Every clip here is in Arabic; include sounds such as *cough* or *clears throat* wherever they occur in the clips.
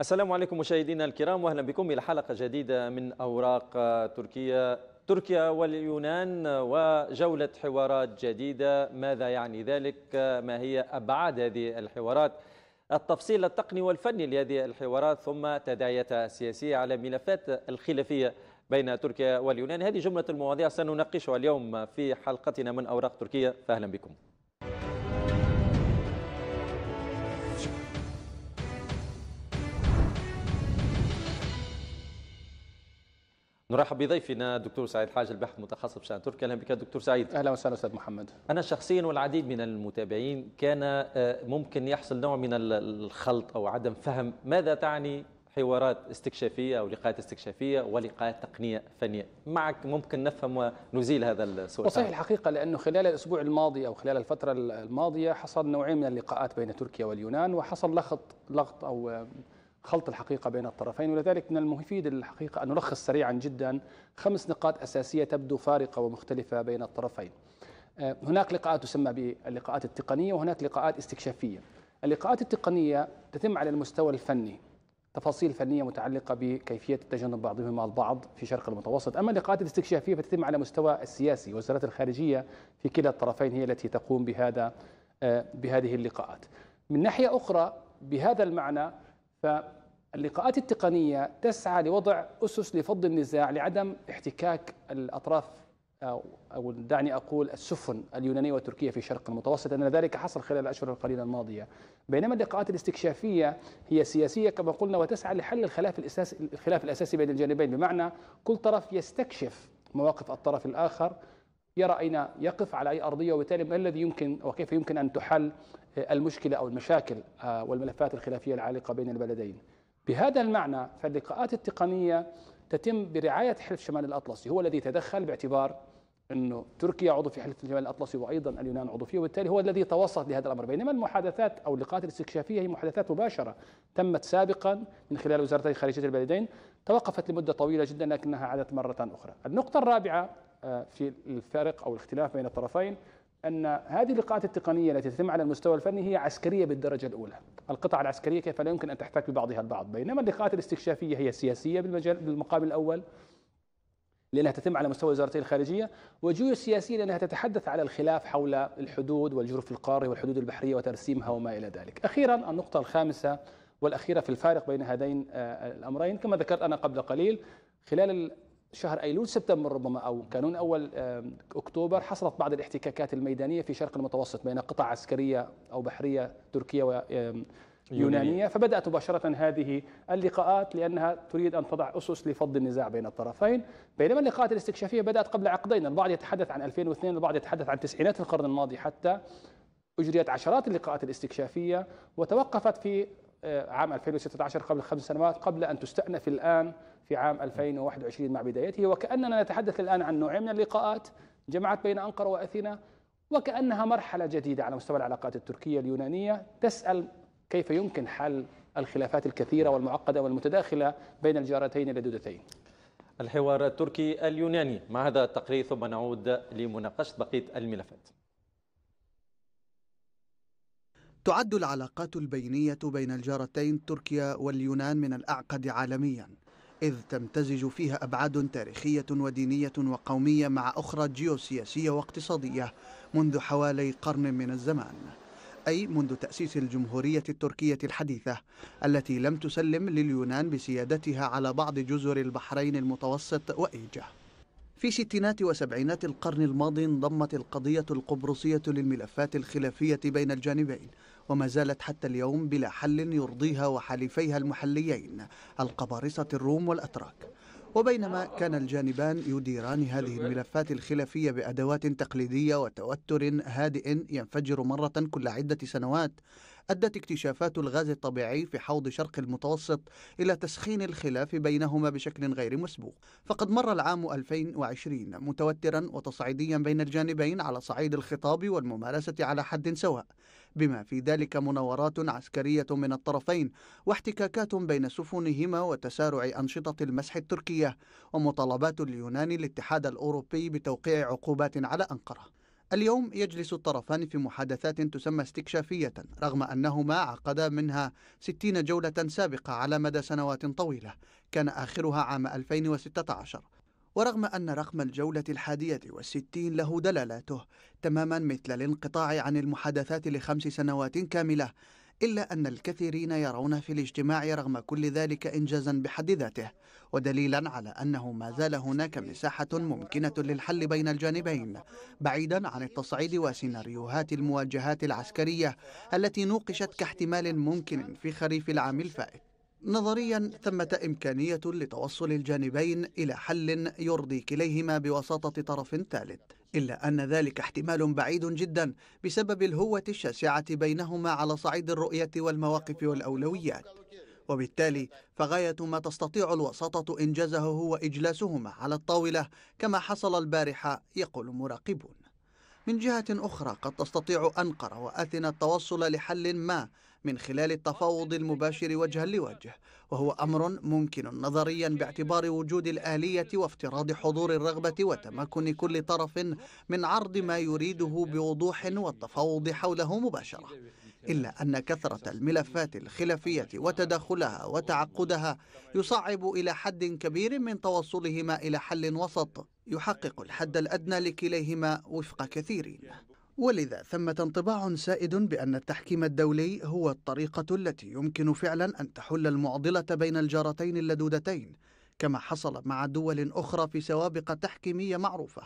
السلام عليكم مشاهدينا الكرام واهلا بكم الى حلقه جديده من اوراق آه، تركيا تركيا واليونان آه، وجوله حوارات جديده ماذا يعني ذلك آه، ما هي ابعاد هذه الحوارات التفصيل التقني والفني لهذه الحوارات ثم تداعياتها السياسيه على ملفات الخلافيه بين تركيا واليونان هذه جمله المواضيع سنناقشها اليوم في حلقتنا من اوراق تركيا فاهلا بكم نرحب بضيفنا الدكتور سعيد حاج البحث متخصص بشان تركيا اهلا بك دكتور سعيد اهلا وسهلا استاذ محمد انا شخصيا والعديد من المتابعين كان آه، ممكن يحصل نوع من الخلط او عدم فهم ماذا تعني حوارات استكشافيه او لقاءات استكشافيه ولقاءات تقنيه فنيه معك ممكن نفهم ونزيل هذا السؤال صحيح الحقيقه لانه خلال الاسبوع الماضي او خلال الفتره الماضيه حصل نوعين من اللقاءات بين تركيا واليونان وحصل لخط لغط او خلط الحقيقة بين الطرفين ولذلك من المفيد الحقيقة أن نلخص سريعا جدا خمس نقاط أساسية تبدو فارقة ومختلفة بين الطرفين آه، هناك لقاءات تسمى باللقاءات التقنية وهناك لقاءات استكشافية اللقاءات التقنية تتم على المستوى الفني تفاصيل فنية متعلقة بكيفية تجنب بعضهما البعض في شرق المتوسط أما اللقاءات الاستكشافية فتتم على مستوى السياسي وزارة الخارجية في كلا الطرفين هي التي تقوم بهذا آه، بهذه اللقاءات من ناحية أخرى بهذا المعنى فاللقاءات التقنية تسعى لوضع أسس لفض النزاع لعدم احتكاك الأطراف أو, دعني أقول السفن اليونانية والتركية في الشرق المتوسط أن ذلك حصل خلال الأشهر القليلة الماضية بينما اللقاءات الاستكشافية هي سياسية كما قلنا وتسعى لحل الخلاف الأساسي, الخلاف الأساسي بين الجانبين بمعنى كل طرف يستكشف مواقف الطرف الآخر يرى أين يقف على أي أرضية وبالتالي ما الذي يمكن وكيف يمكن أن تحل المشكلة أو المشاكل آه، والملفات الخلافية العالقة بين البلدين بهذا المعنى فاللقاءات التقنية تتم برعاية حلف شمال الأطلسي هو الذي تدخل باعتبار أنه تركيا عضو في حلف شمال الأطلسي وأيضا اليونان عضو فيه وبالتالي هو الذي توسط لهذا الأمر بينما المحادثات أو اللقاءات الاستكشافية هي محادثات مباشرة تمت سابقا من خلال وزارتي خارجية البلدين توقفت لمدة طويلة جدا لكنها عادت مرة أخرى النقطة الرابعة آه، في الفارق أو الاختلاف بين الطرفين أن هذه اللقاءات التقنية التي تتم على المستوى الفني هي عسكرية بالدرجة الأولى القطع العسكرية كيف لا يمكن أن تحتك ببعضها البعض بينما اللقاءات الاستكشافية هي سياسية بالمجال بالمقام الأول لأنها تتم على مستوى وزارتي الخارجية وجيوسياسية سياسية لأنها تتحدث على الخلاف حول الحدود والجرف القاري والحدود البحرية وترسيمها وما إلى ذلك أخيرا النقطة الخامسة والأخيرة في الفارق بين هذين آه، الأمرين كما ذكرت أنا قبل قليل خلال شهر أيلول سبتمبر ربما أو كانون أول أكتوبر حصلت بعض الاحتكاكات الميدانية في شرق المتوسط بين قطع عسكرية أو بحرية تركية ويونانية فبدأت مباشرة هذه اللقاءات لأنها تريد أن تضع أسس لفض النزاع بين الطرفين بينما اللقاءات الاستكشافية بدأت قبل عقدين البعض يتحدث عن 2002 البعض يتحدث عن تسعينات القرن الماضي حتى أجريت عشرات اللقاءات الاستكشافية وتوقفت في آه، عام 2016 قبل خمس سنوات قبل أن تستأنف الآن في عام 2021 مع بدايته وكأننا نتحدث الآن عن نوع من اللقاءات جمعت بين أنقرة وأثينا وكأنها مرحلة جديدة على مستوى العلاقات التركية اليونانية تسأل كيف يمكن حل الخلافات الكثيرة والمعقدة والمتداخلة بين الجارتين اللدودتين الحوار التركي اليوناني مع هذا التقرير ثم نعود لمناقشة بقية الملفات تعد العلاقات البينية بين الجارتين تركيا واليونان من الأعقد عالميا إذ تمتزج فيها أبعاد تاريخية ودينية وقومية مع أخرى جيوسياسية واقتصادية منذ حوالي قرن من الزمان أي منذ تأسيس الجمهورية التركية الحديثة التي لم تسلم لليونان بسيادتها على بعض جزر البحرين المتوسط وإيجه في ستينات وسبعينات القرن الماضي انضمت القضية القبرصية للملفات الخلافية بين الجانبين وما زالت حتى اليوم بلا حل يرضيها وحليفيها المحليين القبارصة الروم والأتراك وبينما كان الجانبان يديران هذه الملفات الخلافية بأدوات تقليدية وتوتر هادئ ينفجر مرة كل عدة سنوات أدت اكتشافات الغاز الطبيعي في حوض شرق المتوسط إلى تسخين الخلاف بينهما بشكل غير مسبوق فقد مر العام 2020 متوترا وتصعيديا بين الجانبين على صعيد الخطاب والممارسة على حد سواء بما في ذلك مناورات عسكرية من الطرفين واحتكاكات بين سفنهما وتسارع أنشطة المسح التركية ومطالبات اليونان الاتحاد الأوروبي بتوقيع عقوبات على أنقرة اليوم يجلس الطرفان في محادثات تسمى استكشافية رغم أنهما عقدا منها 60 جولة سابقة على مدى سنوات طويلة كان آخرها عام 2016 ورغم أن رقم الجولة الحادية والستين له دلالاته تماما مثل الانقطاع عن المحادثات لخمس سنوات كاملة إلا أن الكثيرين يرون في الاجتماع رغم كل ذلك إنجازا بحد ذاته ودليلا على أنه ما زال هناك مساحة ممكنة للحل بين الجانبين بعيدا عن التصعيد وسيناريوهات المواجهات العسكرية التي نوقشت كاحتمال ممكن في خريف العام الفائت نظريا ثمة إمكانية لتوصل الجانبين إلى حل يرضي كليهما بوساطة طرف ثالث إلا أن ذلك احتمال بعيد جدا بسبب الهوة الشاسعة بينهما على صعيد الرؤية والمواقف والأولويات وبالتالي فغاية ما تستطيع الوساطة إنجازه هو إجلاسهما على الطاولة كما حصل البارحة يقول مراقبون من جهة أخرى قد تستطيع أنقرة وأثنى التوصل لحل ما من خلال التفاوض المباشر وجها لوجه وهو أمر ممكن نظريا باعتبار وجود الآلية وافتراض حضور الرغبة وتمكن كل طرف من عرض ما يريده بوضوح والتفاوض حوله مباشرة إلا أن كثرة الملفات الخلافية وتداخلها وتعقدها يصعب إلى حد كبير من توصلهما إلى حل وسط يحقق الحد الأدنى لكليهما وفق كثيرين ولذا ثمة انطباع سائد بأن التحكيم الدولي هو الطريقة التي يمكن فعلا أن تحل المعضلة بين الجارتين اللدودتين كما حصل مع دول أخرى في سوابق تحكيمية معروفة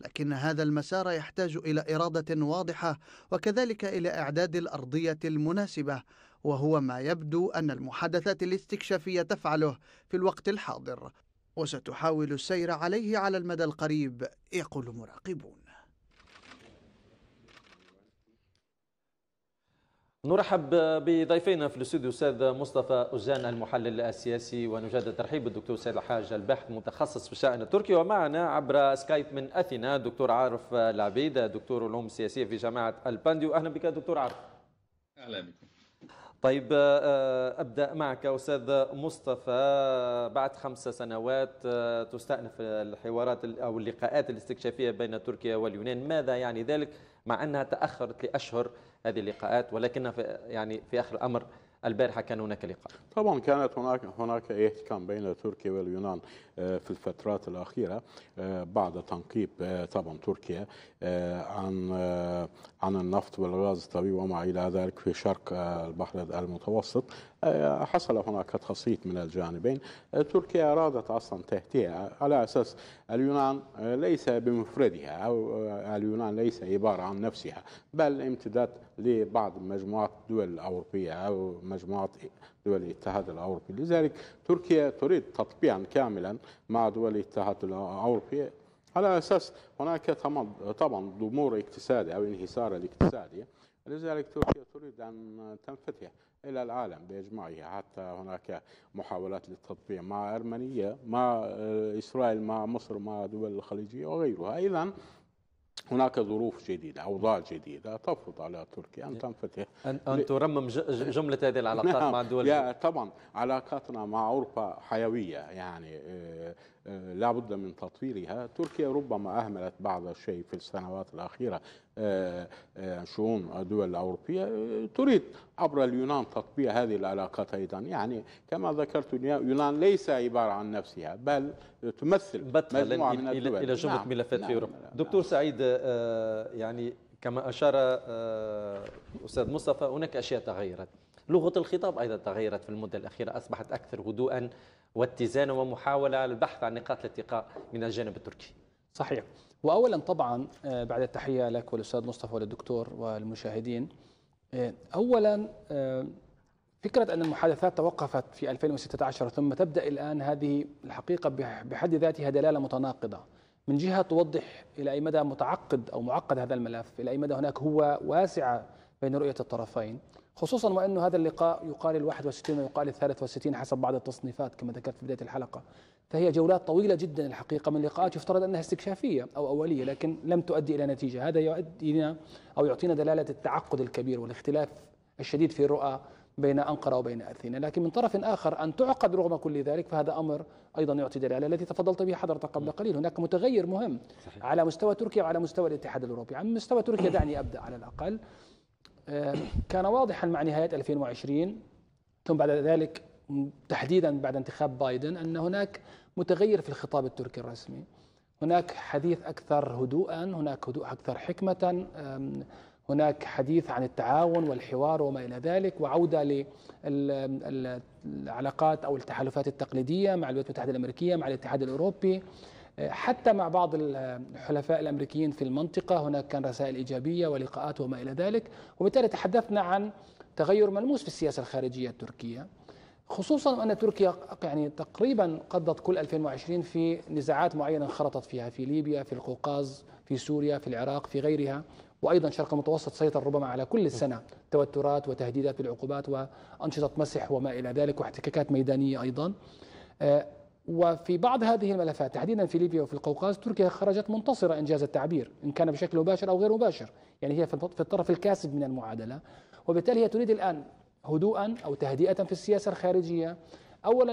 لكن هذا المسار يحتاج إلى إرادة واضحة وكذلك إلى إعداد الأرضية المناسبة وهو ما يبدو أن المحادثات الاستكشافية تفعله في الوقت الحاضر وستحاول السير عليه على المدى القريب يقول مراقبون نرحب بضيفينا في الاستوديو استاذ مصطفى اوزان المحلل السياسي ونجدد ترحيب بالدكتور سيد الحاج الباحث متخصص في الشان التركي ومعنا عبر سكايب من اثينا دكتور عارف العبيد دكتور العلوم السياسيه في جامعه البانديو اهلا بك دكتور عارف اهلا بكم طيب آه، ابدا معك استاذ مصطفى بعد خمس سنوات آه، تستأنف الحوارات او اللقاءات الاستكشافيه بين تركيا واليونان ماذا يعني ذلك مع انها تاخرت لاشهر هذه اللقاءات ولكن في يعني في اخر الامر البارحه كان هناك لقاء طبعا كانت هناك هناك احتكام بين تركيا واليونان آه، في الفترات الاخيره آه، بعد تنقيب آه، طبعا تركيا عن عن النفط والغاز الطبيعي وما الى ذلك في شرق البحر المتوسط حصل هناك تخصيص من الجانبين تركيا أرادت أصلا تهتية على أساس اليونان ليس بمفردها أو اليونان ليس عبارة عن نفسها بل امتداد لبعض مجموعات الدول الأوروبية أو مجموعات دول الاتحاد الأوروبي لذلك تركيا تريد تطبيعا كاملا مع دول الاتحاد الأوروبي على أساس هناك طبعا ضمور اقتصادي أو انحسار الاقتصادي لذلك تركيا تريد أن تنفتح إلى العالم بإجماعه حتى هناك محاولات للتطبيع مع أرمينيا مع آه، إسرائيل مع مصر مع دول الخليجية وغيرها إذا هناك ظروف جديدة أوضاع جديدة تفرض على تركيا أن تنفتح أن, أن ترمم جملة هذه العلاقات نعم. مع الدول طبعا علاقاتنا مع أوروبا حيوية يعني آه، آه، لا بد من تطويرها تركيا ربما أهملت بعض الشيء في السنوات الأخيرة آه، آه، شؤون الدول الأوروبية تريد عبر اليونان تطبيع هذه العلاقات أيضا يعني كما ذكرت يونان ليس عبارة عن نفسها بل تمثل مجموعة من الدول إلى جملة نعم ملفات نعم في أوروبا نعم دكتور سعيد يعني كما أشار أستاذ مصطفى هناك أشياء تغيرت لغة الخطاب أيضا تغيرت في المدة الأخيرة أصبحت أكثر هدوءا واتزان ومحاولة للبحث عن نقاط الاتقاء من الجانب التركي صحيح وأولا طبعا آه، بعد التحية لك والأستاذ مصطفى والدكتور والمشاهدين آه، أولا آه، فكرة أن المحادثات توقفت في 2016 ثم تبدأ الآن هذه الحقيقة بحد ذاتها دلالة متناقضة من جهة توضح إلى أي مدى متعقد أو معقد هذا الملف إلى أي مدى هناك هو واسعة بين رؤية الطرفين خصوصا وأنه هذا اللقاء يقال ال 61 ويقال ال 63 حسب بعض التصنيفات كما ذكرت في بداية الحلقة فهي جولات طويلة جدا الحقيقة من لقاءات يفترض أنها استكشافية أو أولية لكن لم تؤدي إلى نتيجة هذا يؤدينا أو يعطينا دلالة التعقد الكبير والاختلاف الشديد في الرؤى بين أنقرة وبين أثينا لكن من طرف آخر أن تعقد رغم كل ذلك فهذا أمر أيضا يعطي دلالة التي تفضلت بها حضرتك قبل نعم. قليل هناك متغير مهم صحيح. على مستوى تركيا وعلى مستوى الاتحاد الأوروبي على مستوى تركيا دعني أبدأ على الأقل آه، كان واضحا مع نهاية 2020 ثم بعد ذلك تحديدا بعد انتخاب بايدن أن هناك متغير في الخطاب التركي الرسمي هناك حديث أكثر هدوءا هناك هدوء أكثر حكمة هناك حديث عن التعاون والحوار وما إلى ذلك وعودة للعلاقات أو التحالفات التقليدية مع الولايات المتحدة الأمريكية مع الاتحاد الأوروبي حتى مع بعض الحلفاء الامريكيين في المنطقه هناك كان رسائل ايجابيه ولقاءات وما الى ذلك وبالتالي تحدثنا عن تغير ملموس في السياسه الخارجيه التركيه خصوصا وان تركيا يعني تقريبا قضت كل 2020 في نزاعات معينه انخرطت فيها في ليبيا في القوقاز في سوريا في العراق في غيرها وايضا شرق المتوسط سيطر ربما على كل السنه توترات وتهديدات بالعقوبات وانشطه مسح وما الى ذلك واحتكاكات ميدانيه ايضا آه، وفي بعض هذه الملفات تحديدا في ليبيا وفي القوقاز تركيا خرجت منتصرة إن جاز التعبير إن كان بشكل مباشر أو غير مباشر يعني هي في الطرف الكاسب من المعادلة وبالتالي هي تريد الآن هدوءا أو تهدئة في السياسة الخارجية أولا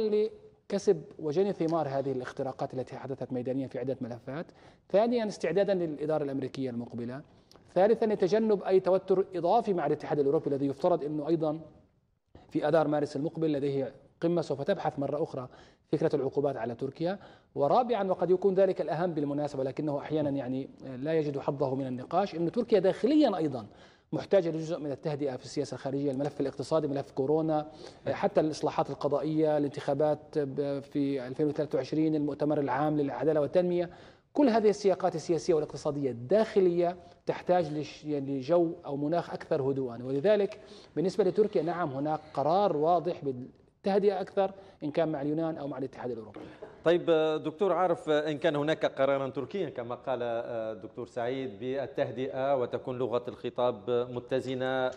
لكسب وجني ثمار هذه الاختراقات التي حدثت ميدانيا في عدة ملفات ثانيا استعدادا للإدارة الأمريكية المقبلة ثالثا لتجنب أي توتر إضافي مع الاتحاد الأوروبي الذي يفترض أنه أيضا في آذار مارس المقبل لديه القمة سوف تبحث مرة أخرى فكرة العقوبات على تركيا ورابعا وقد يكون ذلك الأهم بالمناسبة لكنه أحيانا يعني آه، لا يجد حظه من النقاش أن تركيا داخليا أيضا محتاجة لجزء من التهدئة في السياسة الخارجية الملف الاقتصادي ملف كورونا آه، نعم. حتى الإصلاحات القضائية الانتخابات آه، في 2023 المؤتمر العام للعدالة والتنمية كل هذه السياقات السياسية والاقتصادية الداخلية تحتاج يعني لجو أو مناخ أكثر هدوءا ولذلك بالنسبة لتركيا نعم هناك قرار واضح تهدئه اكثر ان كان مع اليونان او مع الاتحاد الاوروبي. طيب آه، دكتور عارف آه، ان كان هناك قرارا تركيا كما قال الدكتور آه، سعيد بالتهدئه وتكون لغه الخطاب متزنه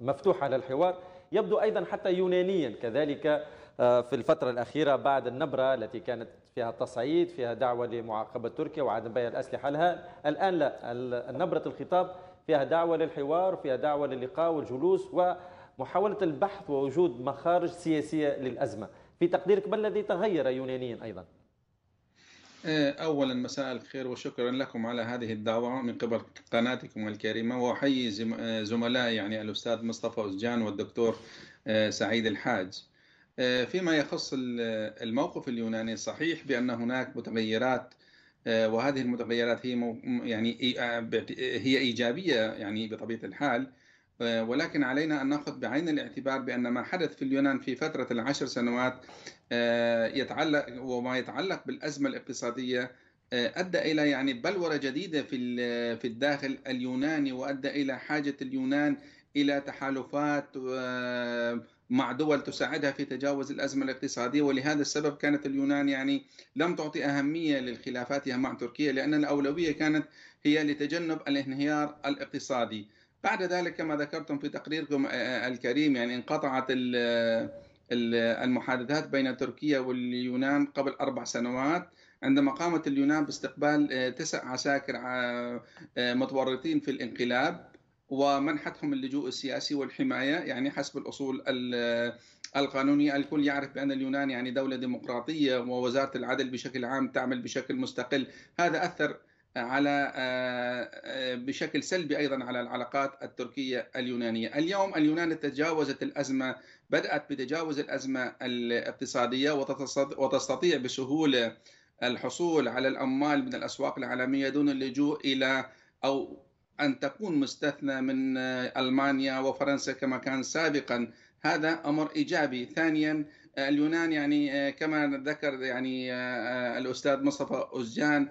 مفتوحه للحوار يبدو ايضا حتى يونانيا كذلك في الفترة الأخيرة بعد النبرة التي كانت فيها التصعيد فيها دعوة لمعاقبة تركيا وعدم بيع الأسلحة لها الآن لا نبرة الخطاب فيها دعوة للحوار فيها دعوة للقاء والجلوس محاولة البحث ووجود مخارج سياسية للأزمة في تقديرك ما الذي تغير يونانيا أيضا؟ آه، أولا مساء الخير وشكرا لكم على هذه الدعوة من قبل قناتكم الكريمة وأحيي آه، زملائي يعني الأستاذ مصطفى أزجان والدكتور آه، سعيد الحاج فيما يخص الموقف اليوناني صحيح بأن هناك متغيرات وهذه المتغيرات هي يعني هي إيجابية يعني بطبيعة الحال آه، ولكن علينا أن نأخذ بعين الاعتبار بأن ما حدث في اليونان في فترة العشر سنوات آه، يتعلق وما يتعلق بالأزمة الاقتصادية آه، ادى الى يعني بلوره جديده في في الداخل اليوناني وادى الى حاجه اليونان الى تحالفات مع دول تساعدها في تجاوز الازمه الاقتصاديه ولهذا السبب كانت اليونان يعني لم تعطي اهميه لخلافاتها مع تركيا لان الاولويه كانت هي لتجنب الانهيار الاقتصادي. بعد ذلك كما ذكرتم في تقريركم آه، آه، الكريم يعني انقطعت آه، المحادثات بين تركيا واليونان قبل أربع سنوات عندما قامت اليونان باستقبال تسع عساكر متورطين في الانقلاب ومنحتهم اللجوء السياسي والحماية يعني حسب الأصول القانونية الكل يعرف بأن اليونان يعني دولة ديمقراطية ووزارة العدل بشكل عام تعمل بشكل مستقل هذا أثر على آه، آه، بشكل سلبي ايضا على العلاقات التركيه اليونانيه، اليوم اليونان تجاوزت الازمه بدات بتجاوز الازمه الاقتصاديه وتستطيع بسهوله الحصول على الاموال من الاسواق العالميه دون اللجوء الى او ان تكون مستثنى من آه، المانيا وفرنسا كما كان سابقا هذا امر ايجابي ثانيا اليونان يعني كما ذكر يعني الاستاذ مصطفى اوزجان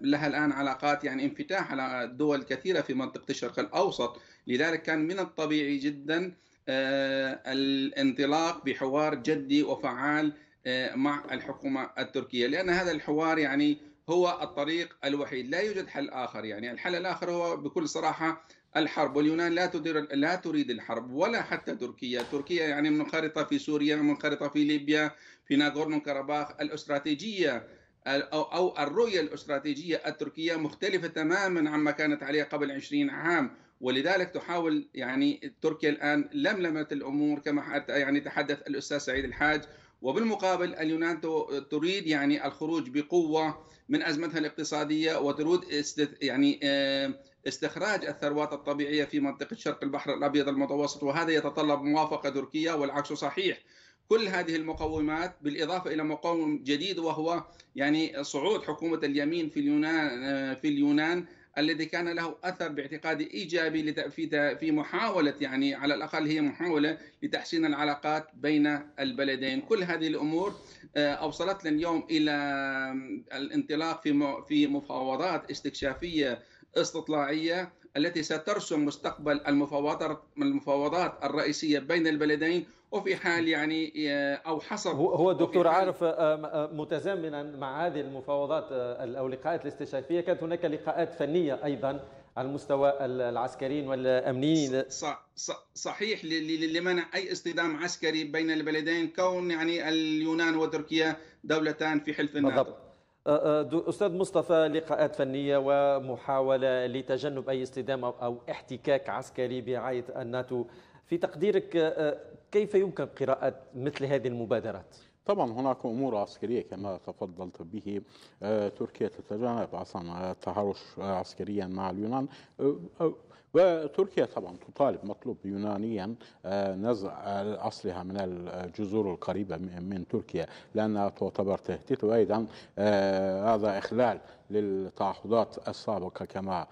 لها الآن علاقات يعني انفتاح على دول كثيرة في منطقة الشرق الأوسط لذلك كان من الطبيعي جدا آه، الانطلاق بحوار جدي وفعال آه، مع الحكومة التركية لأن هذا الحوار يعني هو الطريق الوحيد لا يوجد حل آخر يعني الحل الآخر هو بكل صراحة الحرب واليونان لا تدير لا تريد الحرب ولا حتى تركيا، تركيا يعني منخرطه في سوريا، منخرطه في ليبيا، في ناغورنو كاراباخ الاستراتيجيه أو, الرؤية الاستراتيجية التركية مختلفة تماما عما كانت عليه قبل 20 عام ولذلك تحاول يعني تركيا الآن لملمة الأمور كما يعني تحدث الأستاذ سعيد الحاج وبالمقابل اليونان تريد يعني الخروج بقوة من أزمتها الاقتصادية وتريد يعني استخراج الثروات الطبيعية في منطقة شرق البحر الأبيض المتوسط وهذا يتطلب موافقة تركية والعكس صحيح كل هذه المقومات بالإضافة إلى مقوم جديد وهو يعني صعود حكومة اليمين في اليونان آه، في اليونان الذي كان له اثر باعتقادي ايجابي في في محاوله يعني على الاقل هي محاوله لتحسين العلاقات بين البلدين، كل هذه الامور آه، اوصلتنا اليوم الى الانطلاق في في مفاوضات استكشافيه استطلاعيه التي سترسم مستقبل المفاوضات المفاوضات الرئيسيه بين البلدين وفي حال يعني آه، او حصر هو الدكتور عارف آه، آه، متزامنا مع هذه المفاوضات او اللقاءات الاستشرافيه كانت هناك لقاءات فنيه ايضا على المستوى العسكريين والامنيين صح صحيح لمنع اي اصطدام عسكري بين البلدين كون يعني اليونان وتركيا دولتان في حلف الناتو بالضبط. استاذ مصطفى لقاءات فنيه ومحاوله لتجنب اي اصطدام او احتكاك عسكري برعايه الناتو في تقديرك كيف يمكن قراءة مثل هذه المبادرات؟ طبعا هناك امور عسكريه كما تفضلت به آه، تركيا تتجنب اصلا التحرش عسكريا مع اليونان آه، آه، وتركيا طبعا تطالب مطلوب يونانيا آه، نزع آه، أصلها من الجزر القريبة من تركيا لأنها تعتبر تهديد وأيضا آه، هذا إخلال للتعهدات السابقة كما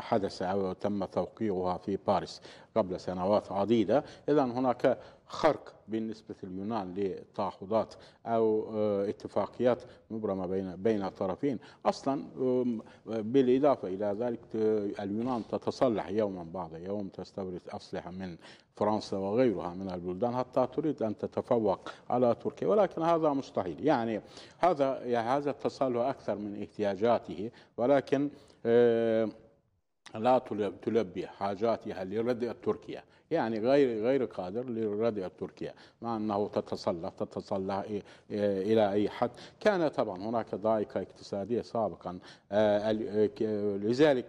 حدث أو تم توقيعها في باريس قبل سنوات عديدة إذا هناك خرق بالنسبة اليونان لتعهدات أو آه، اتفاقيات مبرمة بين بين الطرفين أصلا بالإضافة إلى ذلك اليونان تتصلح يوما بعد يوم تستورد أسلحة من فرنسا وغيرها من البلدان حتى تريد أن تتفوق على تركيا ولكن هذا مستحيل يعني هذا يعني هذا التصالح أكثر من احتياجاته ولكن آه، لا تلبي حاجاتها لرد تركيا يعني غير غير قادر لرادع تركيا مع أنه تتصلح تتصلح إيه، إيه، إلى أي حد كان طبعا هناك ضائقة اقتصادية سابقا آه، آه، آه، لذلك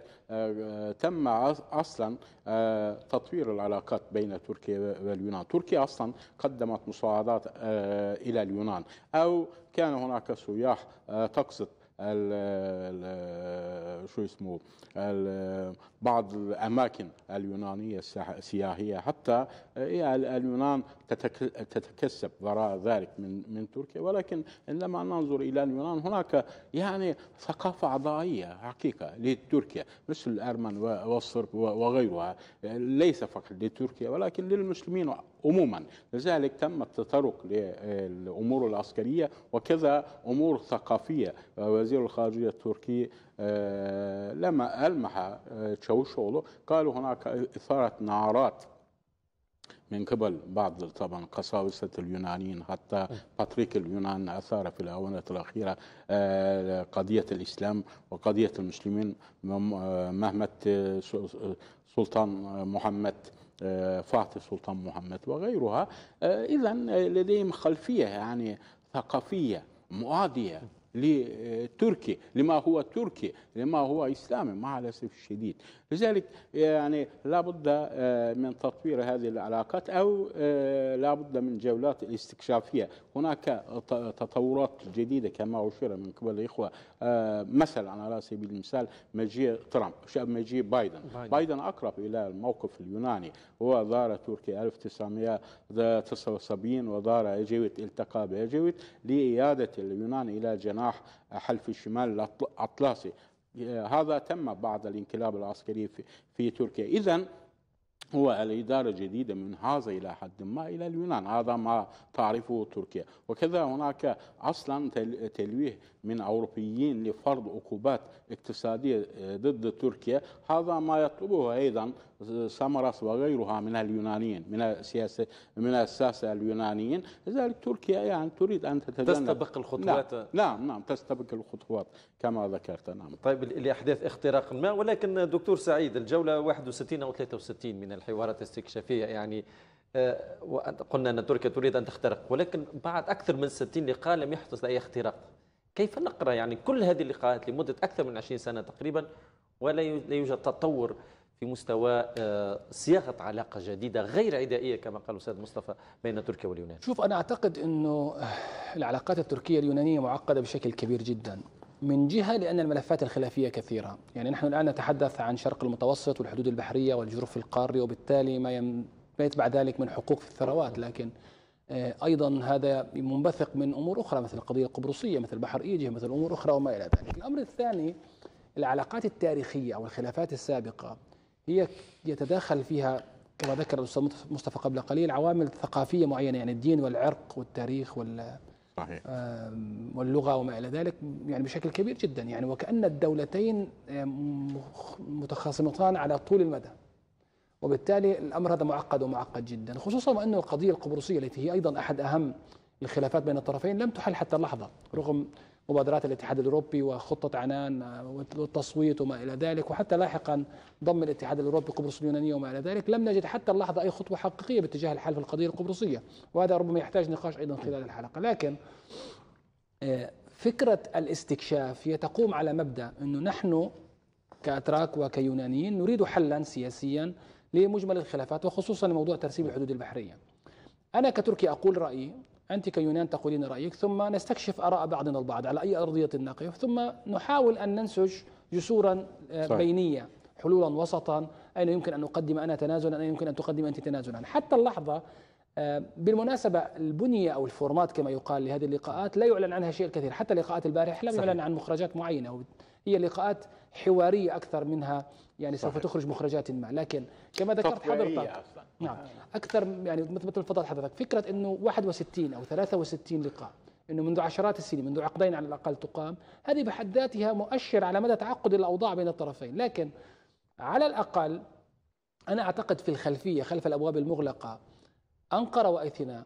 تم أصلا تطوير العلاقات بين تركيا واليونان تركيا أصلا قدمت مساعدات إلى اليونان أو كان هناك سياح تقصد شو اسمه بعض الاماكن اليونانيه السياحيه حتى إيه، اليونان تتكسب وراء ذلك من من تركيا ولكن عندما ننظر الى اليونان هناك يعني ثقافه عضائيه حقيقه لتركيا مثل الارمن والصرب وغيرها ليس فقط لتركيا ولكن للمسلمين عموما لذلك تم التطرق للأمور العسكرية وكذا أمور ثقافية وزير الخارجية التركي آه، لما ألمح آه، تشاوشولو قالوا هناك إثارة نعرات من قبل بعض طبعا قساوسة اليونانيين حتى باتريك اليونان أثار في الآونة الأخيرة آه، قضية الإسلام وقضية المسلمين مهمة سلطان محمد آه، فاطمة سلطان محمد وغيرها آه، إذا لديهم خلفية يعني ثقافية معادية لتركي لما هو تركي لما هو إسلامي مع الأسف الشديد لذلك يعني لابد آه، من تطوير هذه العلاقات أو آه، لابد من جولات الاستكشافية هناك تطورات جديدة كما أشير من قبل الإخوة آه، مثلا على سبيل المثال مجيء ترامب مجيء بايدن. بايدن بايدن أقرب إلى الموقف اليوناني هو دار تركيا 1979 ودار اجويت التقى باجويت لإيادة اليونان إلى جناح حلف الشمال الأطلسي آه، هذا تم بعد الانقلاب العسكري في, في تركيا إذا هو الإدارة الجديدة من هذا إلى حد ما إلى اليونان هذا ما تعرفه تركيا وكذا هناك أصلا تلويه من أوروبيين لفرض عقوبات اقتصادية آه، ضد تركيا هذا ما يطلبه أيضا آه، سامراس وغيرها من اليونانيين من السياسة من الساسة اليونانيين لذلك تركيا يعني تريد أن تتجنب تستبق الخطوات نعم نعم, نعم تستبق الخطوات كما ذكرت نعم طيب لأحداث اختراق ما ولكن دكتور سعيد الجولة 61 أو 63 من الحوارات الاستكشافية يعني آه، قلنا أن تركيا تريد أن تخترق ولكن بعد أكثر من 60 لقاء لم يحدث أي اختراق كيف نقرا يعني كل هذه اللقاءات لمده اكثر من 20 سنه تقريبا ولا يوجد تطور في مستوى آه، صياغه علاقه جديده غير عدائيه كما قال الاستاذ مصطفى بين تركيا واليونان. شوف انا اعتقد انه العلاقات التركيه اليونانيه معقده بشكل كبير جدا. من جهة لأن الملفات الخلافية كثيرة يعني نحن الآن نتحدث عن شرق المتوسط والحدود البحرية والجروف القاري وبالتالي ما, ما يتبع ذلك من حقوق في الثروات لكن آه، ايضا هذا منبثق من امور اخرى مثل القضيه القبرصيه مثل بحر ايجه مثل امور اخرى وما الى ذلك. الامر الثاني العلاقات التاريخيه او الخلافات السابقه هي يتداخل فيها كما ذكر الاستاذ مصطفى قبل قليل عوامل ثقافيه معينه يعني الدين والعرق والتاريخ وال صحيح. واللغه وما الى ذلك يعني بشكل كبير جدا يعني وكان الدولتين متخاصمتان على طول المدى. وبالتالي الأمر هذا معقد ومعقد جدا خصوصا وأن القضية القبرصية التي هي أيضا أحد أهم الخلافات بين الطرفين لم تحل حتى اللحظة رغم مبادرات الاتحاد الأوروبي وخطة عنان والتصويت وما إلى ذلك وحتى لاحقا ضم الاتحاد الأوروبي قبرص اليونانية وما إلى ذلك لم نجد حتى اللحظة أي خطوة حقيقية باتجاه الحل في القضية القبرصية وهذا ربما يحتاج نقاش أيضا خلال الحلقة لكن آه، فكرة الاستكشاف هي تقوم على مبدأ أنه نحن كأتراك وكيونانيين نريد حلا سياسيا لمجمل الخلافات وخصوصا موضوع ترسيم الحدود البحرية أنا كتركي أقول رأيي أنت كيونان تقولين رأيك ثم نستكشف آراء بعضنا البعض على أي أرضية نقف ثم نحاول أن ننسج جسورا آه، بينية حلولا وسطا أين يمكن أن أقدم أنا تنازلا أين يمكن أن تقدم أنت تنازلا حتى اللحظة آه، بالمناسبة البنية أو الفورمات كما يقال لهذه اللقاءات لا يعلن عنها شيء كثير حتى لقاءات البارح لم يعلن عن مخرجات معينة هي لقاءات حوارية أكثر منها يعني صحيح. سوف تخرج مخرجات ما لكن كما ذكرت حضرتك نعم اكثر يعني مثل فضل حضرتك فكره انه 61 او 63 لقاء انه منذ عشرات السنين منذ عقدين على الاقل تقام هذه بحد ذاتها مؤشر على مدى تعقد الاوضاع بين الطرفين لكن على الاقل انا اعتقد في الخلفيه خلف الابواب المغلقه انقره واثينا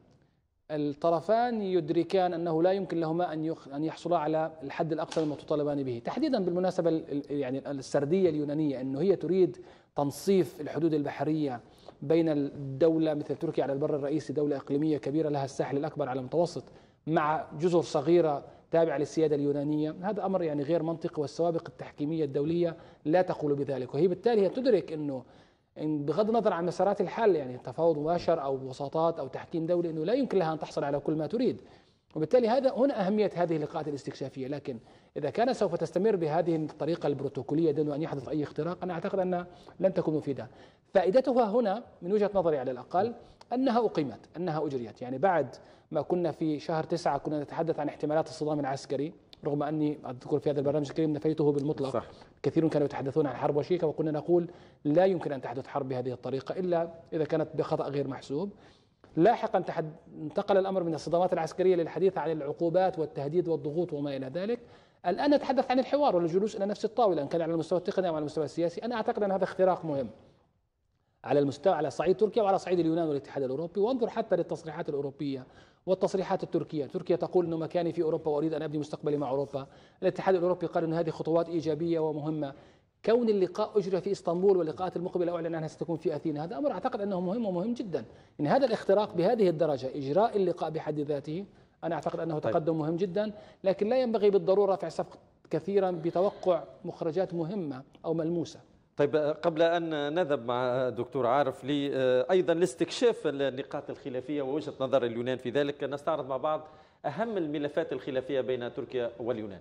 الطرفان يدركان انه لا يمكن لهما ان ان يحصلا على الحد الاقصى لما تطالبان به، تحديدا بالمناسبه يعني السرديه اليونانيه انه هي تريد تنصيف الحدود البحريه بين الدوله مثل تركيا على البر الرئيسي دوله اقليميه كبيره لها الساحل الاكبر على المتوسط مع جزر صغيره تابعه للسياده اليونانيه، هذا امر يعني غير منطقي والسوابق التحكيميه الدوليه لا تقول بذلك، وهي بالتالي هي تدرك انه يعني بغض النظر عن مسارات الحل يعني تفاوض مباشر او وساطات او تحكيم دولي انه لا يمكن لها ان تحصل على كل ما تريد وبالتالي هذا هنا اهميه هذه اللقاءات الاستكشافيه لكن اذا كان سوف تستمر بهذه الطريقه البروتوكوليه دون ان يحدث اي اختراق انا اعتقد انها لن تكون مفيده فائدتها هنا من وجهه نظري على الاقل انها اقيمت انها اجريت يعني بعد ما كنا في شهر تسعة كنا نتحدث عن احتمالات الصدام العسكري رغم اني اذكر في هذا البرنامج الكريم نفيته بالمطلق صح. كثير كانوا يتحدثون عن حرب وشيكه وكنا نقول لا يمكن ان تحدث حرب بهذه الطريقه الا اذا كانت بخطا غير محسوب لاحقا تحد... انتقل الامر من الصدمات العسكريه للحديث عن العقوبات والتهديد والضغوط وما الى ذلك الان نتحدث عن الحوار والجلوس الى نفس الطاوله ان كان على المستوى التقني او على المستوى السياسي انا اعتقد ان هذا اختراق مهم على المستوى على صعيد تركيا وعلى صعيد اليونان والاتحاد الاوروبي وانظر حتى للتصريحات الاوروبيه والتصريحات التركية تركيا تقول أنه مكاني في أوروبا وأريد أن أبني مستقبلي مع أوروبا الاتحاد الأوروبي قال أن هذه خطوات إيجابية ومهمة كون اللقاء أجرى في إسطنبول واللقاءات المقبلة أعلن أنها ستكون في أثينا هذا أمر أعتقد أنه مهم ومهم جدا إن هذا الاختراق بهذه الدرجة إجراء اللقاء بحد ذاته أنا أعتقد أنه طيب. تقدم مهم جدا لكن لا ينبغي بالضرورة رفع السقف كثيرا بتوقع مخرجات مهمة أو ملموسة طيب آه، قبل أن نذهب مع دكتور عارف لي آه، أيضا لاستكشاف النقاط الخلافية ووجهة نظر اليونان في ذلك نستعرض مع بعض أهم الملفات الخلافية بين تركيا واليونان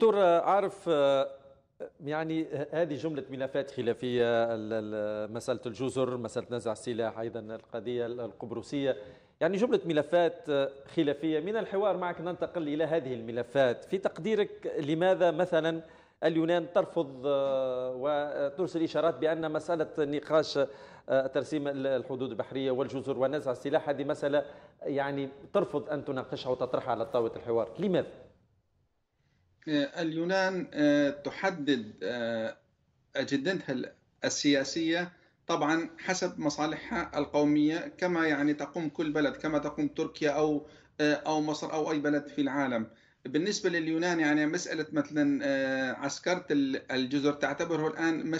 دكتور آه، عارف آه، آه، يعني هذه جملة ملفات خلافية مسألة الجزر مسألة نزع السلاح أيضا القضية القبرصية يعني جملة ملفات خلافية من الحوار معك ننتقل إلى هذه الملفات في تقديرك لماذا مثلا اليونان ترفض وترسل إشارات بأن مسألة نقاش ترسيم الحدود البحرية والجزر ونزع السلاح هذه مسألة يعني ترفض أن تناقشها وتطرحها على طاولة الحوار لماذا؟ آه، اليونان آه، تحدد آه، أجندتها السياسية طبعا حسب مصالحها القومية كما يعني تقوم كل بلد كما تقوم تركيا أو أو مصر أو أي بلد في العالم بالنسبة لليونان يعني مسألة مثلا عسكرة الجزر تعتبره الآن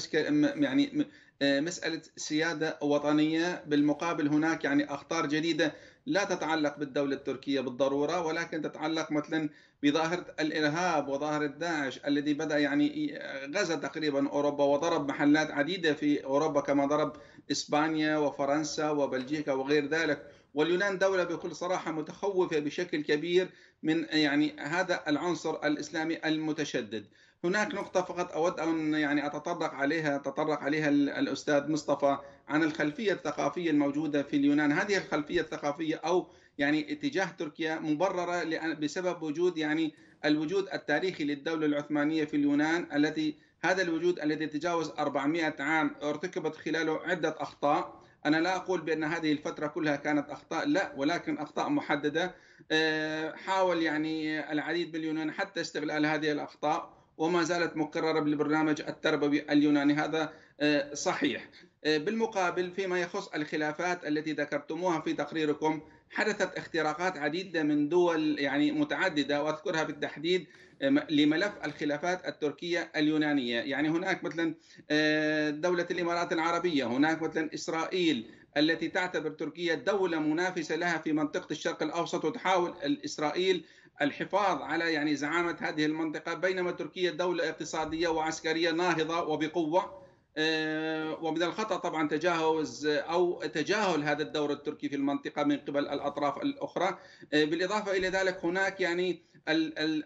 يعني مسألة سيادة وطنية بالمقابل هناك يعني أخطار جديدة لا تتعلق بالدولة التركية بالضرورة ولكن تتعلق مثلا بظاهرة الإرهاب وظاهرة داعش الذي بدأ يعني غزا تقريبا أوروبا وضرب محلات عديدة في أوروبا كما ضرب إسبانيا وفرنسا وبلجيكا وغير ذلك واليونان دولة بكل صراحة متخوفة بشكل كبير من يعني هذا العنصر الإسلامي المتشدد هناك نقطة فقط أود أن يعني أتطرق عليها تطرق عليها الأستاذ مصطفى عن الخلفية الثقافية الموجودة في اليونان هذه الخلفية الثقافية أو يعني اتجاه تركيا مبررة بسبب وجود يعني الوجود التاريخي للدولة العثمانية في اليونان التي هذا الوجود الذي تجاوز 400 عام ارتكبت خلاله عدة أخطاء أنا لا أقول بأن هذه الفترة كلها كانت أخطاء لا ولكن أخطاء محددة آه، حاول يعني العديد من اليونان حتى استغلال هذه الأخطاء وما زالت مكررة بالبرنامج التربوي اليوناني هذا آه، صحيح آه، بالمقابل فيما يخص الخلافات التي ذكرتموها في تقريركم حدثت اختراقات عديدة من دول يعني متعددة وأذكرها بالتحديد آه، لملف الخلافات التركية اليونانية يعني هناك مثلا آه، دولة الإمارات العربية هناك مثلا إسرائيل التي تعتبر تركيا دولة منافسة لها في منطقة الشرق الأوسط وتحاول إسرائيل الحفاظ على يعني زعامة هذه المنطقة بينما تركيا دولة اقتصادية وعسكرية ناهضة وبقوة آه، ومن الخطأ طبعا تجاوز أو تجاهل هذا الدور التركي في المنطقة من قبل الأطراف الأخرى آه، بالإضافة إلى ذلك هناك يعني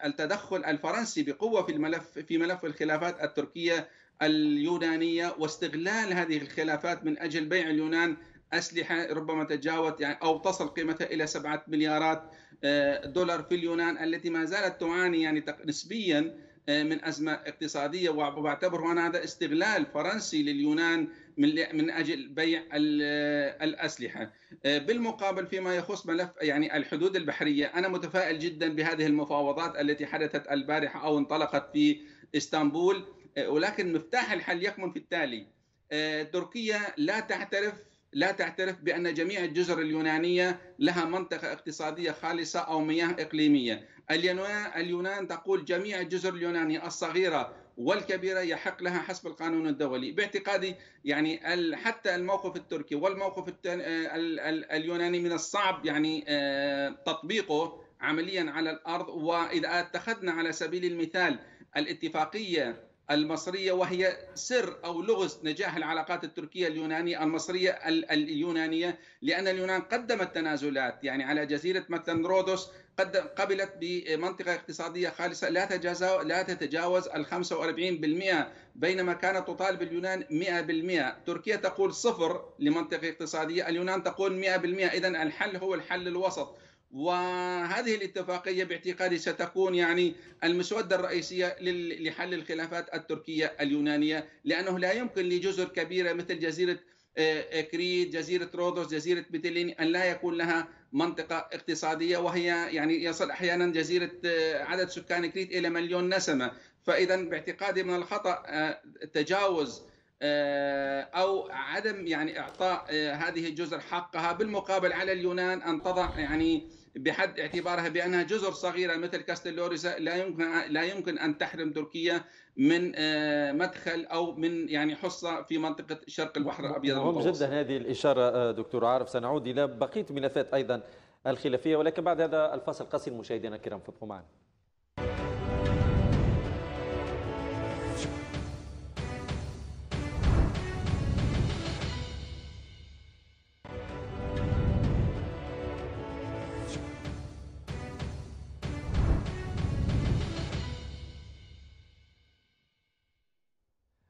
التدخل الفرنسي بقوة في الملف في ملف الخلافات التركية اليونانية واستغلال هذه الخلافات من أجل بيع اليونان أسلحة ربما تجاوزت يعني أو تصل قيمتها إلى سبعة مليارات آه، دولار في اليونان التي ما زالت تعاني يعني نسبيا آه، من أزمة اقتصادية وأعتبره أنا هذا استغلال فرنسي لليونان من أجل بيع الأسلحة آه، بالمقابل فيما يخص ملف يعني الحدود البحرية أنا متفائل جدا بهذه المفاوضات التي حدثت البارحة أو انطلقت في اسطنبول آه، ولكن مفتاح الحل يكمن في التالي تركيا لا تعترف لا تعترف بأن جميع الجزر اليونانية لها منطقة اقتصادية خالصة أو مياه إقليمية اليونان, اليونان تقول جميع الجزر اليونانية الصغيرة والكبيرة يحق لها حسب القانون الدولي باعتقادي يعني حتى الموقف التركي والموقف آه، اليوناني من الصعب يعني آه، تطبيقه عمليا على الأرض وإذا اتخذنا على سبيل المثال الاتفاقية المصرية وهي سر أو لغز نجاح العلاقات التركية اليونانية المصرية اليونانية لأن اليونان قدمت تنازلات يعني على جزيرة مثلا رودوس قد قبلت بمنطقة اقتصادية خالصة لا تتجاوز لا تتجاوز ال 45% بينما كانت تطالب اليونان 100% تركيا تقول صفر لمنطقة اقتصادية اليونان تقول 100% إذا الحل هو الحل الوسط وهذه الاتفاقية باعتقادي ستكون يعني المسودة الرئيسية لحل الخلافات التركية اليونانية لأنه لا يمكن لجزر كبيرة مثل جزيرة آه، آه، كريت جزيرة رودوس جزيرة بتلين أن لا يكون لها منطقة اقتصادية وهي يعني يصل أحيانا جزيرة آه، عدد سكان كريت إلى مليون نسمة فإذا باعتقادي من الخطأ تجاوز آه، او عدم يعني اعطاء آه، هذه الجزر حقها بالمقابل على اليونان ان تضع يعني بحد اعتبارها بانها جزر صغيره مثل كاستلوريزا لا يمكن لا يمكن ان تحرم تركيا من آه، مدخل او من يعني حصه في منطقه شرق البحر الابيض مهم جدا هذه الاشاره دكتور عارف سنعود الى بقيه ملفات ايضا الخلافيه ولكن بعد هذا الفاصل قصير مشاهدينا الكرام فابقوا معنا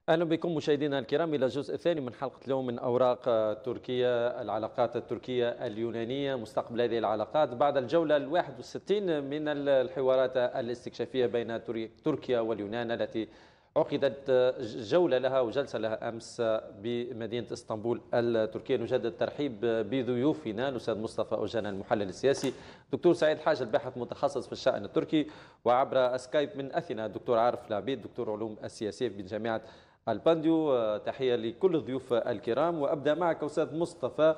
اهلا بكم مشاهدينا الكرام الى الجزء الثاني من حلقه اليوم من اوراق تركيا العلاقات التركيه اليونانيه مستقبل هذه العلاقات بعد الجوله ال 61 من الحوارات الاستكشافيه بين تركيا واليونان التي عقدت جوله لها وجلسه لها امس بمدينه اسطنبول التركيه نجدد الترحيب بضيوفنا الاستاذ مصطفى اوجان المحلل السياسي دكتور سعيد حاج الباحث متخصص في الشان التركي وعبر سكايب من اثينا الدكتور عارف العبيد دكتور علوم السياسيه بجامعه البانديو آه، تحية لكل الضيوف الكرام وأبدأ معك أستاذ مصطفى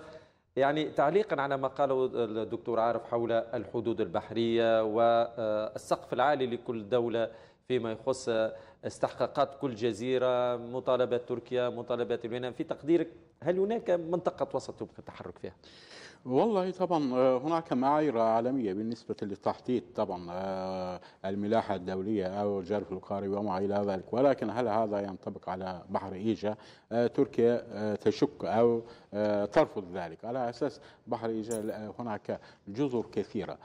يعني تعليقا على ما قاله الدكتور عارف حول الحدود البحرية والسقف العالي لكل دولة فيما يخص استحقاقات كل جزيرة مطالبات تركيا مطالبات اليونان في تقديرك هل هناك منطقة وسط يمكن التحرك فيها؟ والله طبعا آه، هناك معايير عالميه بالنسبه للتحديد طبعا آه، الملاحه الدوليه او الجرف القاري وما الى ذلك ولكن هل هذا ينطبق على بحر ايجا؟ آه، تركيا تشك او ترفض ذلك على اساس بحر ايجا هناك جزر كثيره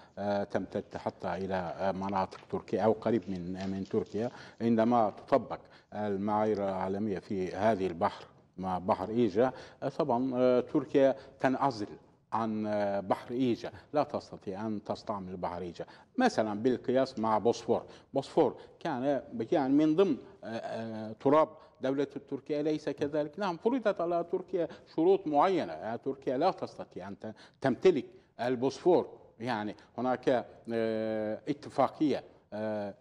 تمتد حتى الى مناطق تركيا او قريب من من تركيا عندما تطبق المعايير العالميه في هذه البحر مع بحر ايجا طبعا تركيا تنعزل عن آه، بحر ايجا لا تستطيع ان تستعمل بحر ايجا مثلا بالقياس مع بوسفور بوسفور كان يعني من ضمن آه، آه، تراب دولة تركيا ليس كذلك نعم فرضت على تركيا شروط معينة تركيا لا تستطيع أن تمتلك البوسفور يعني هناك اتفاقية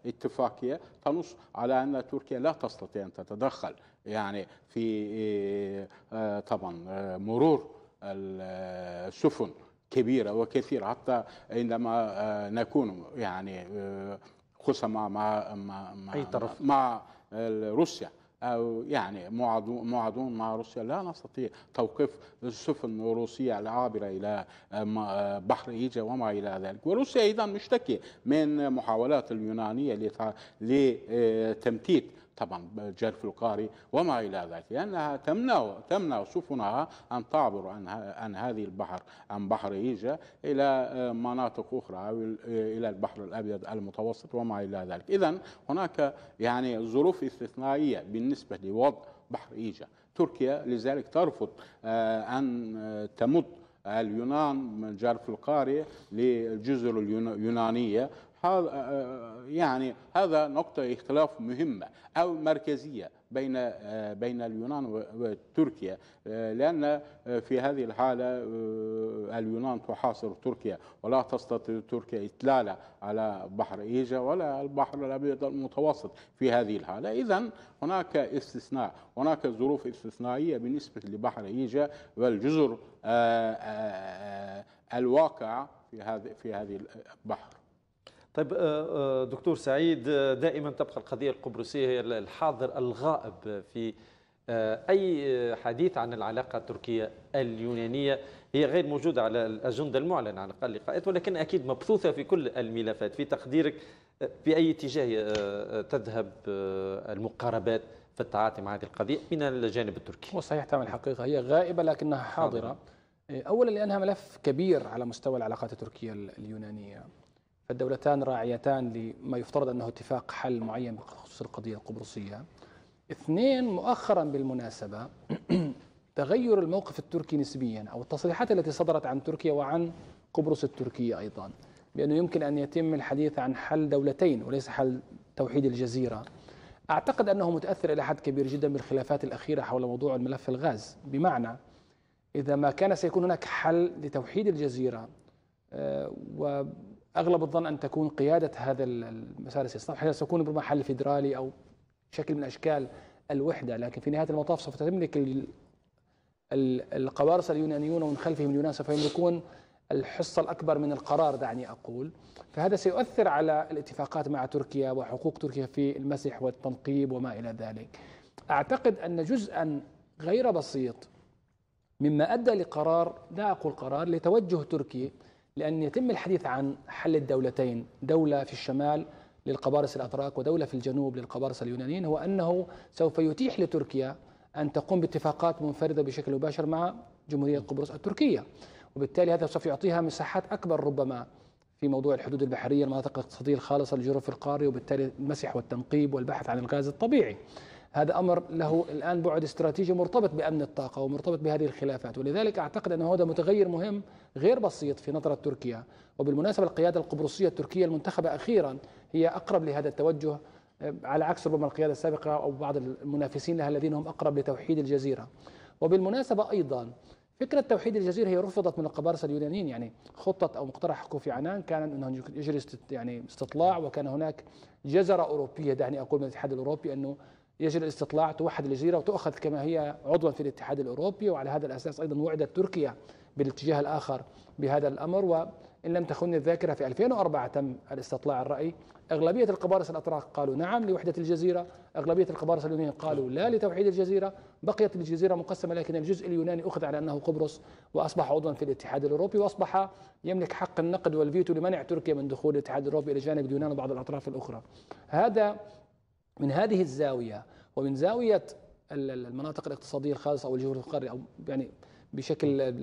اتفاقية تنص على أن تركيا لا تستطيع أن تتدخل يعني في طبعا مرور السفن كبيرة وكثيرة حتى عندما آه، نكون يعني آه، خصوصا مع مع مع, أي طرف. مع روسيا أو يعني معادون مع روسيا لا نستطيع توقيف السفن الروسية العابرة إلى آه، بحر إيجا وما إلى ذلك وروسيا أيضا مشتكي من محاولات اليونانية لتمتيت طبعا جرف القاري وما إلى ذلك لأنها تمنع تمنع سفنها أن تعبر عن, عن هذه البحر عن بحر إيجا إلى آه، مناطق أخرى أو إلى البحر الأبيض المتوسط وما إلى ذلك إذا هناك يعني ظروف استثنائية بالنسبة لوضع بحر إيجا تركيا لذلك ترفض آه، أن آه، تمد اليونان من جرف القاري للجزر اليونانية آه، آه، يعني هذا نقطة اختلاف مهمة أو مركزية بين آه، بين اليونان وتركيا لأن في هذه الحالة اليونان تحاصر تركيا ولا تستطيع تركيا إطلالة على بحر إيجا ولا البحر الأبيض المتوسط في هذه الحالة إذا هناك استثناء هناك ظروف استثنائية بالنسبة لبحر إيجا والجزر الواقع في هذه في هذه البحر طيب آه، آه، دكتور سعيد آه، دائما تبقى القضية القبرصية هي الحاضر الغائب في أي حديث عن العلاقة التركية اليونانية هي غير موجودة على الأجندة المعلنة على الأقل لقاءات ولكن أكيد مبثوثة في كل الملفات في تقديرك في أي اتجاه تذهب المقاربات في التعاطي مع هذه القضية من الجانب التركي وصحيح تمام الحقيقة هي غائبة لكنها حاضرة نعم. أولا لأنها ملف كبير على مستوى العلاقات التركية اليونانية فالدولتان راعيتان لما يفترض أنه اتفاق حل معين بخصوص القضية القبرصية اثنين مؤخرا بالمناسبة *clears throat* تغير الموقف التركي نسبيا أو التصريحات التي صدرت عن تركيا وعن قبرص التركية أيضا بأنه يمكن أن يتم الحديث عن حل دولتين وليس حل توحيد الجزيرة أعتقد أنه متأثر إلى حد كبير جدا بالخلافات الأخيرة حول موضوع الملف الغاز بمعنى إذا ما كان سيكون هناك حل لتوحيد الجزيرة و آه، اغلب الظن ان تكون قياده هذا المسار السياسي حيث سيكون ربما حل فيدرالي او شكل من اشكال الوحده لكن في نهايه المطاف سوف تملك القوارص اليونانيون ومن خلفهم اليونان سوف يملكون الحصة الأكبر من القرار دعني أقول فهذا سيؤثر على الاتفاقات مع تركيا وحقوق تركيا في المسح والتنقيب وما إلى ذلك أعتقد أن جزءا غير بسيط مما أدى لقرار لا أقول قرار لتوجه تركي لأن يتم الحديث عن حل الدولتين دولة في الشمال للقبارس الأتراك ودولة في الجنوب للقبارس اليونانيين هو أنه سوف يتيح لتركيا أن تقوم باتفاقات منفردة بشكل مباشر مع جمهورية قبرص التركية وبالتالي هذا سوف يعطيها مساحات أكبر ربما في موضوع الحدود البحرية المناطق الاقتصادية الخالصة للجرف القاري وبالتالي المسح والتنقيب والبحث عن الغاز الطبيعي هذا أمر له الآن بعد استراتيجي مرتبط بأمن الطاقة ومرتبط بهذه الخلافات ولذلك أعتقد أن هذا متغير مهم غير بسيط في نظرة تركيا وبالمناسبة القيادة القبرصية التركية المنتخبة أخيرا هي أقرب لهذا التوجه آه، على عكس ربما القيادة السابقة أو بعض المنافسين لها الذين هم أقرب لتوحيد الجزيرة وبالمناسبة أيضا فكرة توحيد الجزيرة هي رفضت من القبارسة اليونانيين يعني خطة أو مقترح كوفي عنان كان أنه يجري يعني استطلاع وكان هناك جزرة أوروبية دعني أقول من الاتحاد الأوروبي أنه يجري الاستطلاع توحد الجزيرة وتؤخذ كما هي عضوا في الاتحاد الأوروبي وعلى هذا الأساس أيضا وعدت تركيا بالاتجاه الآخر بهذا الأمر وإن لم تخن الذاكرة في 2004 تم الاستطلاع الرأي أغلبية القبارص الأتراك قالوا نعم لوحدة الجزيرة أغلبية القبارص اليونانيين قالوا لا لتوحيد الجزيرة بقيت الجزيرة مقسمة لكن الجزء اليوناني أخذ على أنه قبرص وأصبح عضوا في الاتحاد الأوروبي وأصبح يملك حق النقد والفيتو لمنع تركيا من دخول الاتحاد الأوروبي إلى جانب اليونان وبعض الأطراف الأخرى هذا من هذه الزاوية ومن زاوية المناطق الاقتصادية الخالصة أو الجوهر القاري أو يعني بشكل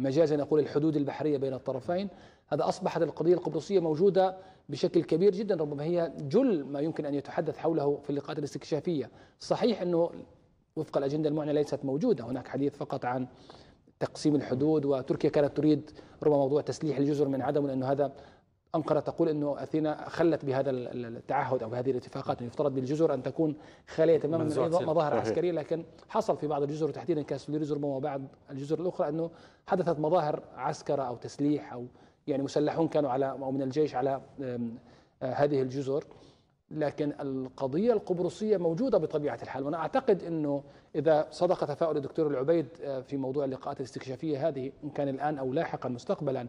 مجازي نقول الحدود البحرية بين الطرفين هذا أصبحت القضية القبرصية موجودة بشكل كبير جدا ربما هي جل ما يمكن أن يتحدث حوله في اللقاءات الاستكشافية صحيح أنه وفق الأجندة المعنى ليست موجودة هناك حديث فقط عن تقسيم الحدود وتركيا كانت تريد ربما موضوع تسليح الجزر من عدم لأنه هذا أنقرة تقول أنه أثينا خلت بهذا التعهد أو بهذه الاتفاقات يفترض بالجزر أن تكون خالية تماما من مظاهر عسكرية لكن حصل في بعض الجزر تحديدا الجزر وبعض الجزر الأخرى أنه حدثت مظاهر عسكرة أو تسليح أو يعني مسلحون كانوا على أو من الجيش على آه، هذه الجزر لكن القضية القبرصية موجودة بطبيعة الحال وأنا أعتقد أنه إذا صدق تفاؤل الدكتور العبيد آه، في موضوع اللقاءات الاستكشافية هذه إن كان الآن أو لاحقا مستقبلا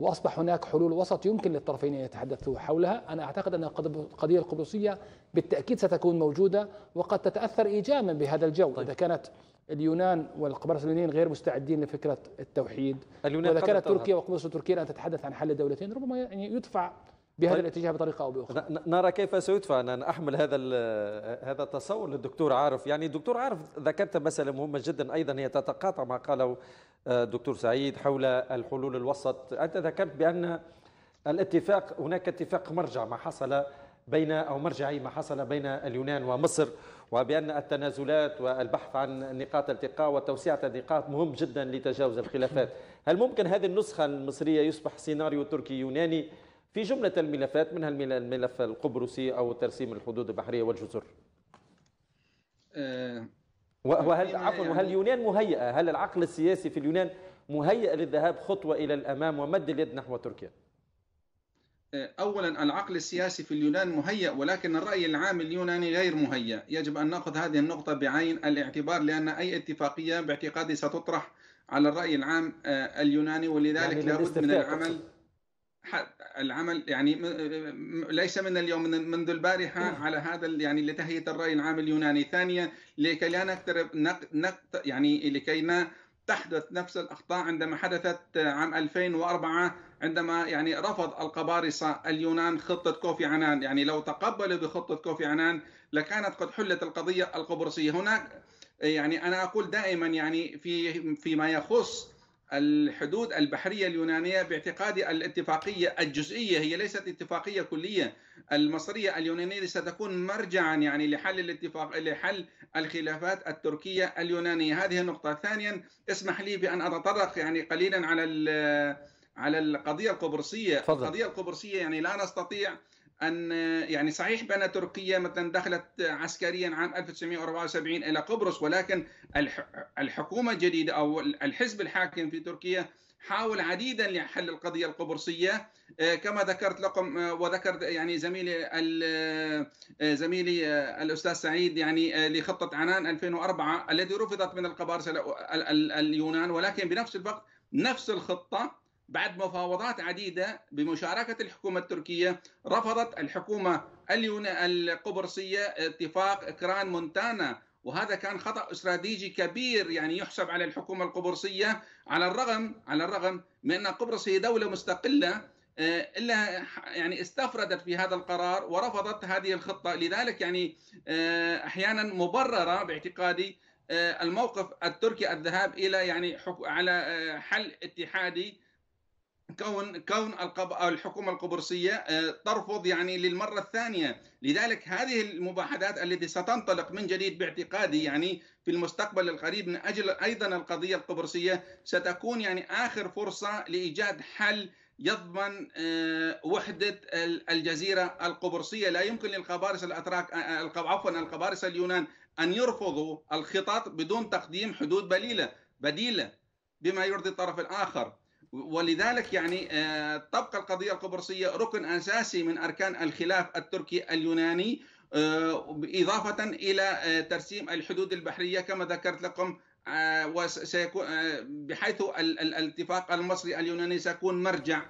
وأصبح هناك حلول وسط يمكن للطرفين أن يتحدثوا حولها أنا أعتقد أن القضية القبرصيه بالتأكيد ستكون موجودة وقد تتأثر إيجابا بهذا الجو طيب. إذا كانت اليونان والقبرص اليونانيين غير مستعدين لفكرة التوحيد اليونان وإذا كانت تركيا وقبرص وتركيا أن تتحدث عن حل دولتين ربما يعني يدفع بهذا طيب. الاتجاه بطريقه او باخرى نرى كيف سيدفع ان احمل هذا هذا التصور للدكتور عارف يعني الدكتور عارف ذكرت مساله مهمه جدا ايضا هي تتقاطع ما قاله آه، الدكتور سعيد حول الحلول الوسط انت ذكرت بان الاتفاق هناك اتفاق مرجع ما حصل بين او مرجعي ما حصل بين اليونان ومصر وبان التنازلات والبحث عن نقاط التقاء وتوسيع النقاط مهم جدا لتجاوز الخلافات هل ممكن هذه النسخه المصريه يصبح سيناريو تركي يوناني في جملة الملفات منها الملف القبرصي أو ترسيم الحدود البحرية والجزر أه وهل يعني عفوا يعني وهل اليونان مهيئة هل العقل السياسي في اليونان مهيئ للذهاب خطوة إلى الأمام ومد اليد نحو تركيا آه، اولا العقل السياسي في اليونان مهيئ ولكن الراي العام اليوناني غير مهيئ يجب ان ناخذ هذه النقطه بعين الاعتبار لان اي اتفاقيه باعتقادي ستطرح على الراي العام آه، اليوناني ولذلك يعني لابد من العمل العمل يعني ليس من اليوم من منذ البارحه على هذا يعني لتهيئه الراي العام اليوناني ثانيا لكي لا نقترب نق يعني لكي لا تحدث نفس الاخطاء عندما حدثت عام 2004 عندما يعني رفض القبارصه اليونان خطه كوفي عنان يعني لو تقبلوا بخطه كوفي عنان لكانت قد حلت القضيه القبرصيه هناك يعني انا اقول دائما يعني في فيما يخص الحدود البحرية اليونانية باعتقادي الاتفاقية الجزئية هي ليست اتفاقية كلية المصرية اليونانية ستكون مرجعا يعني لحل الاتفاق لحل الخلافات التركية اليونانية هذه النقطة ثانيا اسمح لي بأن أتطرق يعني قليلا على على القضية القبرصية فضل. القضية القبرصية يعني لا نستطيع ان يعني صحيح بان تركيا مثلا دخلت عسكريا عام 1974 الى قبرص ولكن الحكومه الجديده او الحزب الحاكم في تركيا حاول عديدا لحل القضيه القبرصيه آه، كما ذكرت لكم آه، وذكرت يعني زميلي آه، زميلي الاستاذ سعيد يعني لخطه عنان 2004 التي رفضت من القبارسه اليونان ولكن بنفس الوقت نفس الخطه بعد مفاوضات عديدة بمشاركة الحكومة التركية رفضت الحكومة القبرصية اتفاق إكران مونتانا وهذا كان خطأ استراتيجي كبير يعني يحسب على الحكومة القبرصية على الرغم على الرغم من أن قبرص هي دولة مستقلة آه، الا يعني استفردت في هذا القرار ورفضت هذه الخطه لذلك يعني آه، احيانا مبرره باعتقادي آه، الموقف التركي الذهاب الى يعني على حل اتحادي كون كون الحكومه القبرصيه آه، ترفض يعني للمره الثانيه، لذلك هذه المباحثات التي ستنطلق من جديد باعتقادي يعني في المستقبل القريب من اجل ايضا القضيه القبرصيه ستكون يعني اخر فرصه لايجاد حل يضمن آه، وحدة الجزيرة القبرصية لا يمكن للقبارسة الأتراك آه، عفوا القبارسة اليونان أن يرفضوا الخطط بدون تقديم حدود بليلة بديلة بما يرضي الطرف الآخر ولذلك يعني تبقى آه، القضية القبرصية ركن أساسي من أركان الخلاف التركي اليوناني آه، إضافة إلى آه، ترسيم الحدود البحرية كما ذكرت لكم وسيكون بحيث الاتفاق المصري اليوناني سيكون مرجع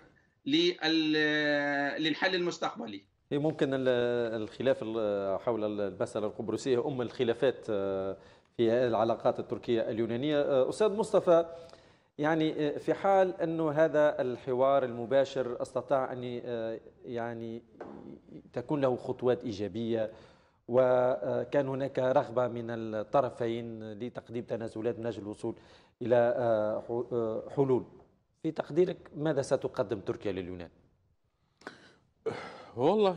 للحل المستقبلي هي إيه، ممكن الخلاف حول المسألة القبرصية أم الخلافات في العلاقات التركية اليونانية أستاذ مصطفى يعني آه، في حال انه هذا الحوار المباشر استطاع ان آه، يعني تكون له خطوات ايجابيه وكان آه، هناك رغبه من الطرفين لتقديم تنازلات من اجل الوصول الى حلول في تقديرك ماذا ستقدم تركيا لليونان والله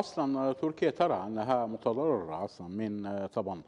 اصلا تركيا ترى انها متضرره اصلا من طبعا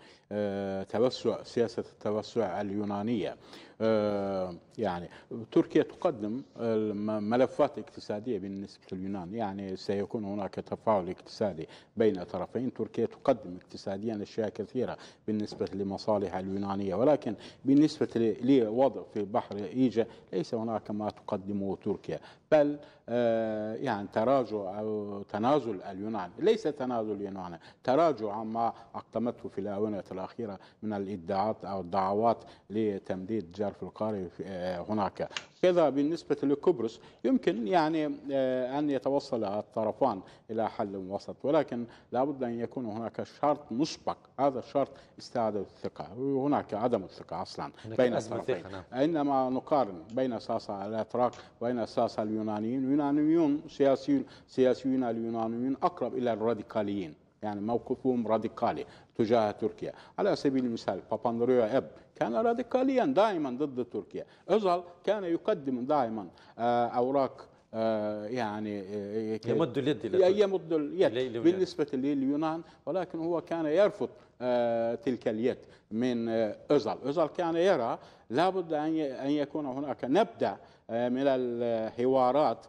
توسع سياسه التوسع اليونانيه آه، يعني تركيا تقدم آه، ملفات اقتصادية بالنسبة لليونان يعني سيكون هناك تفاعل اقتصادي بين الطرفين تركيا تقدم اقتصاديا أشياء كثيرة بالنسبة لمصالحها اليونانية ولكن بالنسبة لوضع في بحر إيجا ليس هناك ما تقدمه تركيا بل آه، يعني تراجع أو تنازل اليونان ليس تنازل اليونان تراجع عما أقدمته في الآونة الأخيرة من الإدعاءات أو الدعوات لتمديد جر الشعر في القارئ آه، هناك كذا بالنسبة لقبرص يمكن يعني آه، أن يتوصل الطرفان إلى حل وسط ولكن لابد أن يكون هناك شرط مسبق هذا الشرط استعادة الثقة وهناك عدم الثقة أصلا بين الطرفين نعم. إنما نقارن بين ساسا الأتراك وبين ساسا اليونانيين اليونانيون سياسيون سياسيون اليونانيون أقرب إلى الراديكاليين يعني موقفهم راديكالي تجاه تركيا على سبيل المثال باباندريو أب كان راديكاليا دائما ضد تركيا أزل كان يقدم دائما آه، أوراق آه، يعني آه، يمد اليد يمد اليد بالنسبة لليونان ولكن هو كان يرفض آه، تلك اليد من ازل، ازل كان يرى لابد أن يكون هناك نبدأ من الحوارات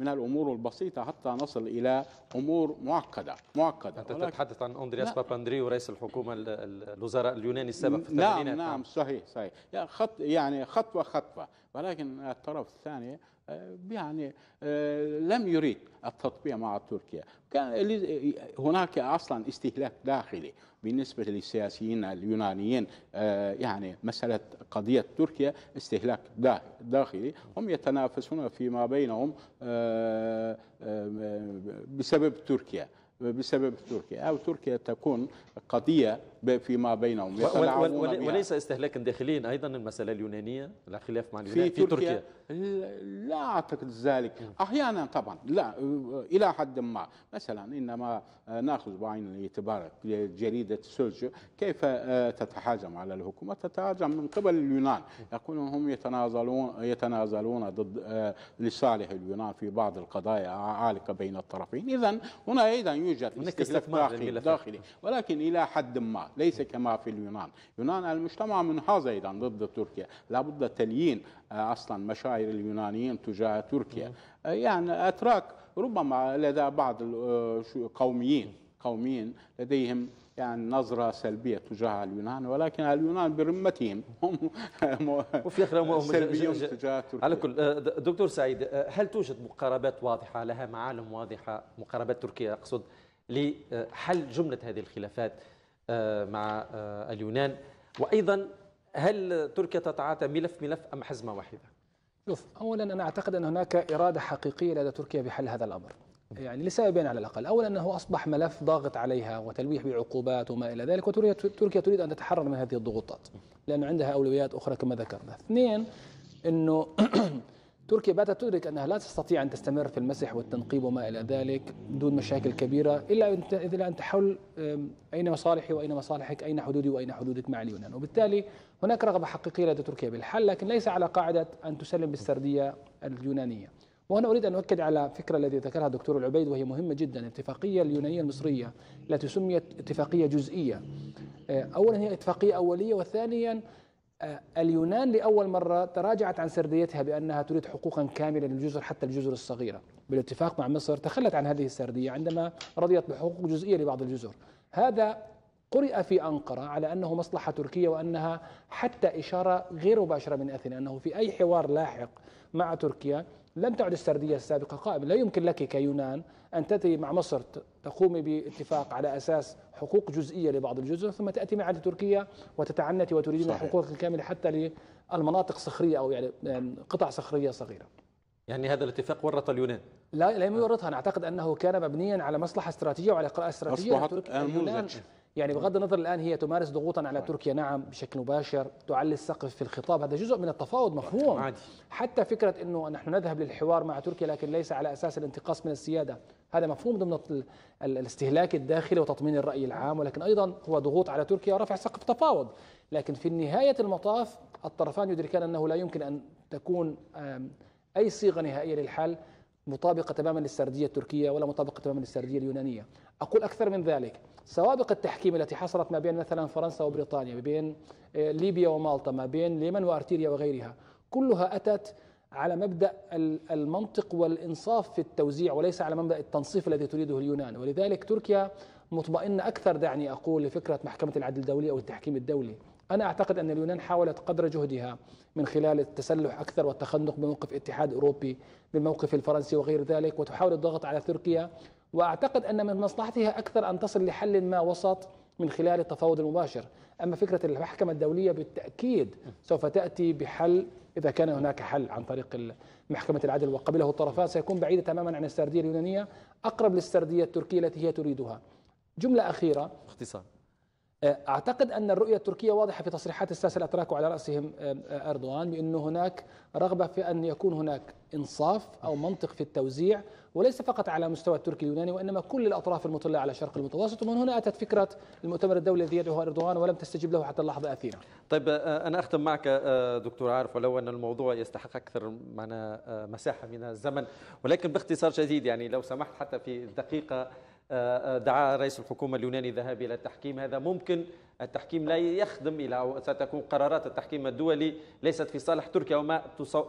من الامور البسيطه حتى نصل الى امور معقده معقده انت تتحدث عن اندرياس نعم. باباندريو رئيس الحكومه الوزراء اليوناني السابق في نعم، الثمانينات نعم نعم صحيح صحيح يعني خط يعني خطوه خطوه ولكن الطرف الثاني يعني آه، لم يريد التطبيع مع تركيا كان هناك اصلا استهلاك داخلي بالنسبه للسياسيين اليونانيين آه، يعني مساله قضيه تركيا استهلاك داخلي هم يتنافسون فيما بينهم آه، بسبب تركيا بسبب تركيا او تركيا تكون قضيه فيما بينهم وليس استهلاكا داخليا ايضا المساله اليونانيه الخلاف مع اليونان في, في تركيا, تركيا لا اعتقد ذلك احيانا طبعا لا الى حد ما مثلا انما ناخذ بعين الاعتبار جريده سولجو كيف آه، تتهاجم على الحكومه تتهاجم من قبل اليونان يقولون هم يتنازلون يتنازلون ضد آه، لصالح اليونان في بعض القضايا عالقه بين الطرفين اذا هنا ايضا يوجد استهلاك داخلي, داخلي ولكن الى حد ما ليس كما في اليونان يونان المجتمع منهاز أيضا ضد تركيا لابد تليين آه، أصلا مشاعر اليونانيين تجاه تركيا آه، يعني أتراك ربما لدى بعض القوميين آه، قوميين لديهم يعني نظرة سلبية تجاه اليونان ولكن اليونان برمتهم هم *laughs* وفي الأخير سلبيون تجاه تركيا على كل دكتور سعيد هل توجد مقاربات واضحة لها معالم واضحة مقاربات تركيا أقصد لحل جملة هذه الخلافات آه، مع آه، اليونان وايضا هل تركيا تتعاطى ملف ملف ام حزمه واحده؟ شوف اولا انا اعتقد ان هناك اراده حقيقيه لدى تركيا بحل هذا الامر يعني لسببين على الاقل، اولا انه اصبح ملف ضاغط عليها وتلويح بعقوبات وما الى ذلك وتركيا تركيا تريد ان تتحرر من هذه الضغوطات لانه عندها اولويات اخرى كما ذكرنا. اثنين انه *clears throat* تركيا باتت تدرك أنها لا تستطيع أن تستمر في المسح والتنقيب وما إلى ذلك دون مشاكل كبيرة إلا اذا إلا أن تحل أين مصالحي وأين مصالحك أين حدودي وأين حدودك مع اليونان وبالتالي هناك رغبة حقيقية لدى تركيا بالحل لكن ليس على قاعدة أن تسلم بالسردية اليونانية وهنا أريد أن أؤكد على فكرة التي ذكرها الدكتور العبيد وهي مهمة جدا الاتفاقية اليونانية المصرية التي سميت اتفاقية جزئية آه، أولا هي اتفاقية أولية وثانيا آه، اليونان لأول مرة تراجعت عن سرديتها بأنها تريد حقوقا كاملة للجزر حتى الجزر الصغيرة بالاتفاق مع مصر تخلت عن هذه السردية عندما رضيت بحقوق جزئية لبعض الجزر هذا قرئ في أنقرة على أنه مصلحة تركية وأنها حتى إشارة غير مباشرة من أثينا أنه في أي حوار لاحق مع تركيا لن تعد السردية السابقة قائمة لا يمكن لك كيونان أن تأتي مع مصر تقومي باتفاق على أساس حقوق جزئية لبعض الجزر ثم تأتي مع تركيا وتتعنتي وتريدين حقوقك الكاملة حتى للمناطق صخرية أو يعني،, يعني قطع صخرية صغيرة يعني هذا الاتفاق ورط اليونان لا لم يورطها انا اعتقد انه كان مبنيا على مصلحه استراتيجيه وعلى قراءه استراتيجيه اصبحت نموذج يعني بغض النظر الآن هي تمارس ضغوطا على تركيا نعم بشكل مباشر تعلي السقف في الخطاب هذا جزء من التفاوض مفهوم عادي. حتى فكرة أنه نحن نذهب للحوار مع تركيا لكن ليس على أساس الانتقاص من السيادة هذا مفهوم ضمن الاستهلاك الداخلي وتطمين الرأي العام ولكن أيضا هو ضغوط على تركيا ورفع سقف تفاوض لكن في نهاية المطاف الطرفان يدركان أنه لا يمكن أن تكون أي صيغة نهائية للحل مطابقة تماما للسردية التركية ولا مطابقة تماما للسردية اليونانية أقول أكثر من ذلك سوابق التحكيم التي حصلت ما بين مثلا فرنسا وبريطانيا ما بين آه، ليبيا ومالطا ما بين اليمن وأرتيريا وغيرها كلها أتت على مبدأ المنطق والإنصاف في التوزيع وليس على مبدأ التنصيف الذي تريده اليونان ولذلك تركيا مطمئنة أكثر دعني أقول لفكرة محكمة العدل الدولي أو التحكيم الدولي أنا أعتقد أن اليونان حاولت قدر جهدها من خلال التسلح أكثر والتخنق بموقف اتحاد أوروبي بالموقف الفرنسي وغير ذلك وتحاول الضغط على تركيا وأعتقد أن من مصلحتها أكثر أن تصل لحل ما وسط من خلال التفاوض المباشر أما فكرة المحكمة الدولية بالتأكيد سوف تأتي بحل إذا كان هناك حل عن طريق محكمة العدل وقبله الطرفان سيكون بعيدة تماما عن السردية اليونانية أقرب للسردية التركية التي هي تريدها جملة أخيرة باختصار آه، أعتقد أن الرؤية التركية واضحة في تصريحات الساسة الأتراك وعلى رأسهم آه، أردوغان بأن هناك رغبة في أن يكون هناك إنصاف أو منطق في التوزيع وليس فقط على مستوى التركي اليوناني وإنما كل الأطراف المطلة على الشرق المتوسط ومن هنا أتت فكرة المؤتمر الدولي الذي يدعوه أردوغان ولم تستجب له حتى اللحظة أثينا طيب آه، أنا أختم معك دكتور عارف ولو أن الموضوع يستحق أكثر معنا مساحة من الزمن ولكن باختصار شديد يعني لو سمحت حتى في دقيقة دعا رئيس الحكومة اليوناني الذهاب إلى التحكيم هذا ممكن التحكيم لا يخدم إلى أو ستكون قرارات التحكيم الدولي ليست في صالح تركيا وما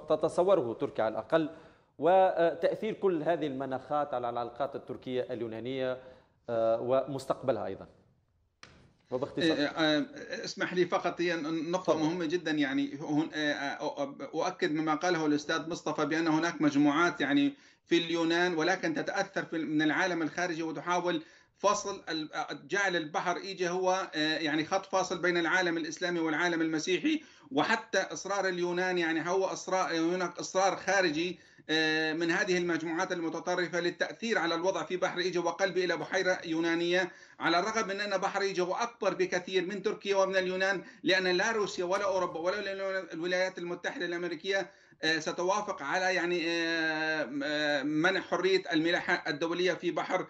تتصوره تركيا على الأقل وتأثير كل هذه المناخات على العلاقات التركية اليونانية آه، ومستقبلها أيضا وباختصار إيه، آه، آه، اسمح لي فقط هي نقطة طبعا. مهمة جدا يعني أؤكد مما قاله الأستاذ مصطفى بأن هناك مجموعات يعني في اليونان ولكن تتاثر في من العالم الخارجي وتحاول فصل جعل البحر ايجا هو آه، يعني خط فاصل بين العالم الاسلامي والعالم المسيحي وحتى اصرار اليونان يعني هو اصرار هناك اصرار خارجي آه، من هذه المجموعات المتطرفه للتاثير على الوضع في بحر ايجا وقلبه الى بحيره يونانيه على الرغم من ان بحر ايجا هو اكبر بكثير من تركيا ومن اليونان لان لا روسيا ولا اوروبا ولا الولايات المتحده الامريكيه آه، ستوافق على يعني آه، آه، منع حريه الملاحه الدوليه في بحر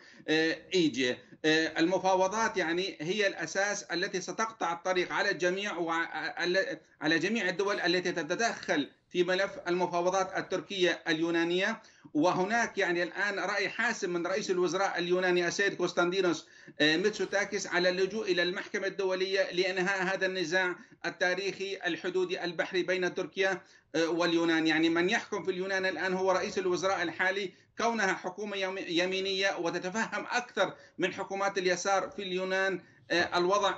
ايجي المفاوضات يعني هي الاساس التي ستقطع الطريق على الجميع وعلى جميع الدول التي تتدخل في ملف المفاوضات التركية اليونانية وهناك يعني الآن رأي حاسم من رئيس الوزراء اليوناني السيد كوستاندينوس آه، ميتسوتاكيس على اللجوء إلى المحكمة الدولية لإنهاء هذا النزاع التاريخي الحدودي البحري بين تركيا آه، واليونان يعني من يحكم في اليونان الآن هو رئيس الوزراء الحالي كونها حكومة يمينية وتتفهم أكثر من حكومات اليسار في اليونان آه، الوضع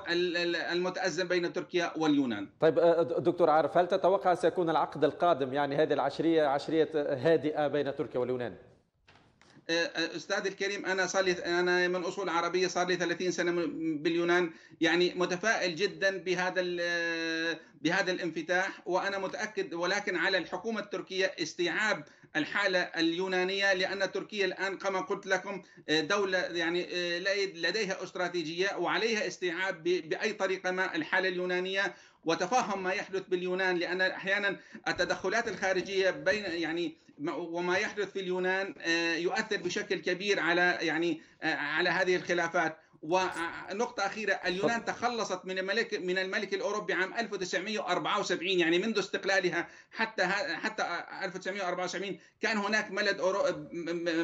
المتأزم بين تركيا واليونان طيب آه، دكتور عارف هل تتوقع سيكون العقد القادم يعني هذه العشرية عشرية هادئة بين تركيا واليونان؟ آه، استاذ الكريم انا صار لي انا من اصول عربيه صار لي 30 سنه باليونان يعني متفائل جدا بهذا بهذا الانفتاح وانا متاكد ولكن على الحكومه التركيه استيعاب الحالة اليونانية لأن تركيا الآن كما قلت لكم آه، دولة يعني آه، لديها استراتيجية وعليها استيعاب بأي طريقة ما الحالة اليونانية وتفهم ما يحدث باليونان لان احيانا التدخلات الخارجيه بين يعني وما يحدث في اليونان آه، يؤثر بشكل كبير على يعني على هذه الخلافات ونقطة أخيرة اليونان تخلصت من الملك من الملك الأوروبي عام 1974 يعني منذ استقلالها حتى حتى 1974 كان هناك ملك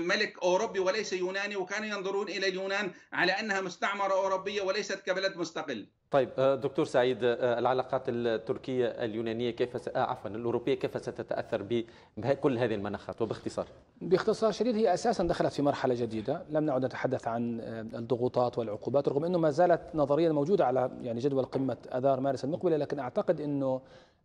ملك أوروبي وليس يوناني وكانوا ينظرون إلى اليونان على أنها مستعمرة أوروبية وليست كبلد مستقل. طيب آه، دكتور سعيد آه، العلاقات التركية اليونانية كيف س... آه، عفوا الأوروبية كيف ستتأثر بكل هذه المناخات وباختصار باختصار شديد هي أساسا دخلت في مرحلة جديدة لم نعد نتحدث عن الضغوطات والعقوبات رغم أنه ما زالت نظريا موجودة على يعني جدول قمة أذار مارس المقبلة لكن أعتقد أنه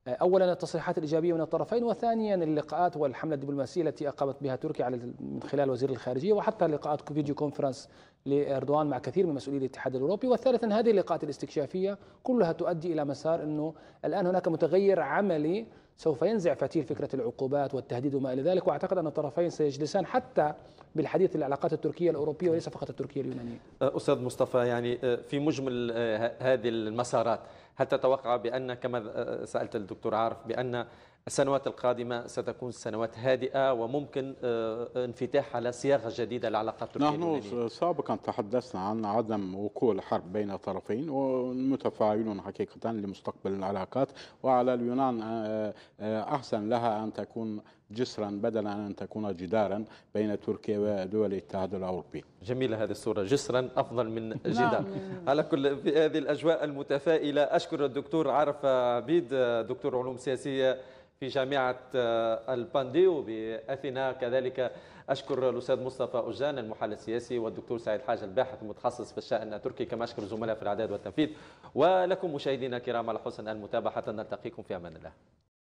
اولا التصريحات الايجابيه من الطرفين وثانيا اللقاءات والحمله الدبلوماسيه التي اقامت بها تركيا على من خلال وزير الخارجيه وحتى لقاءات فيديو كونفرنس لاردوان مع كثير من مسؤولي الاتحاد الاوروبي وثالثا هذه اللقاءات الاستكشافيه كلها تؤدي الى مسار انه الان هناك متغير عملي سوف ينزع فتيل فكره العقوبات والتهديد وما الى ذلك واعتقد ان الطرفين سيجلسان حتى بالحديث العلاقات التركيه الاوروبيه وليس فقط التركيه اليونانيه. استاذ مصطفى يعني آه، في مجمل آه، هذه المسارات هل تتوقع بأن كما سألت الدكتور عارف بأن السنوات القادمة ستكون سنوات هادئة وممكن آه، انفتاح على صياغة جديدة للعلاقات التركية نحن سابقا تحدثنا عن عدم وقوع الحرب بين الطرفين ومتفاعلون حقيقة لمستقبل العلاقات وعلى اليونان آه، آه، أحسن لها أن تكون جسرا بدلا عن أن تكون جدارا بين تركيا ودول الاتحاد الأوروبي جميلة هذه الصورة جسرا أفضل من نعم. جدار على كل في هذه الأجواء المتفائلة أشكر الدكتور عرف عبيد دكتور علوم سياسية في جامعة آه، البانديو بأثينا كذلك أشكر الأستاذ مصطفى اوجان المحلل السياسي والدكتور سعيد حاج الباحث المتخصص في الشأن التركي كما أشكر الزملاء في الإعداد والتنفيذ ولكم مشاهدينا الكرام على حسن المتابعة حتى نلتقيكم في أمان الله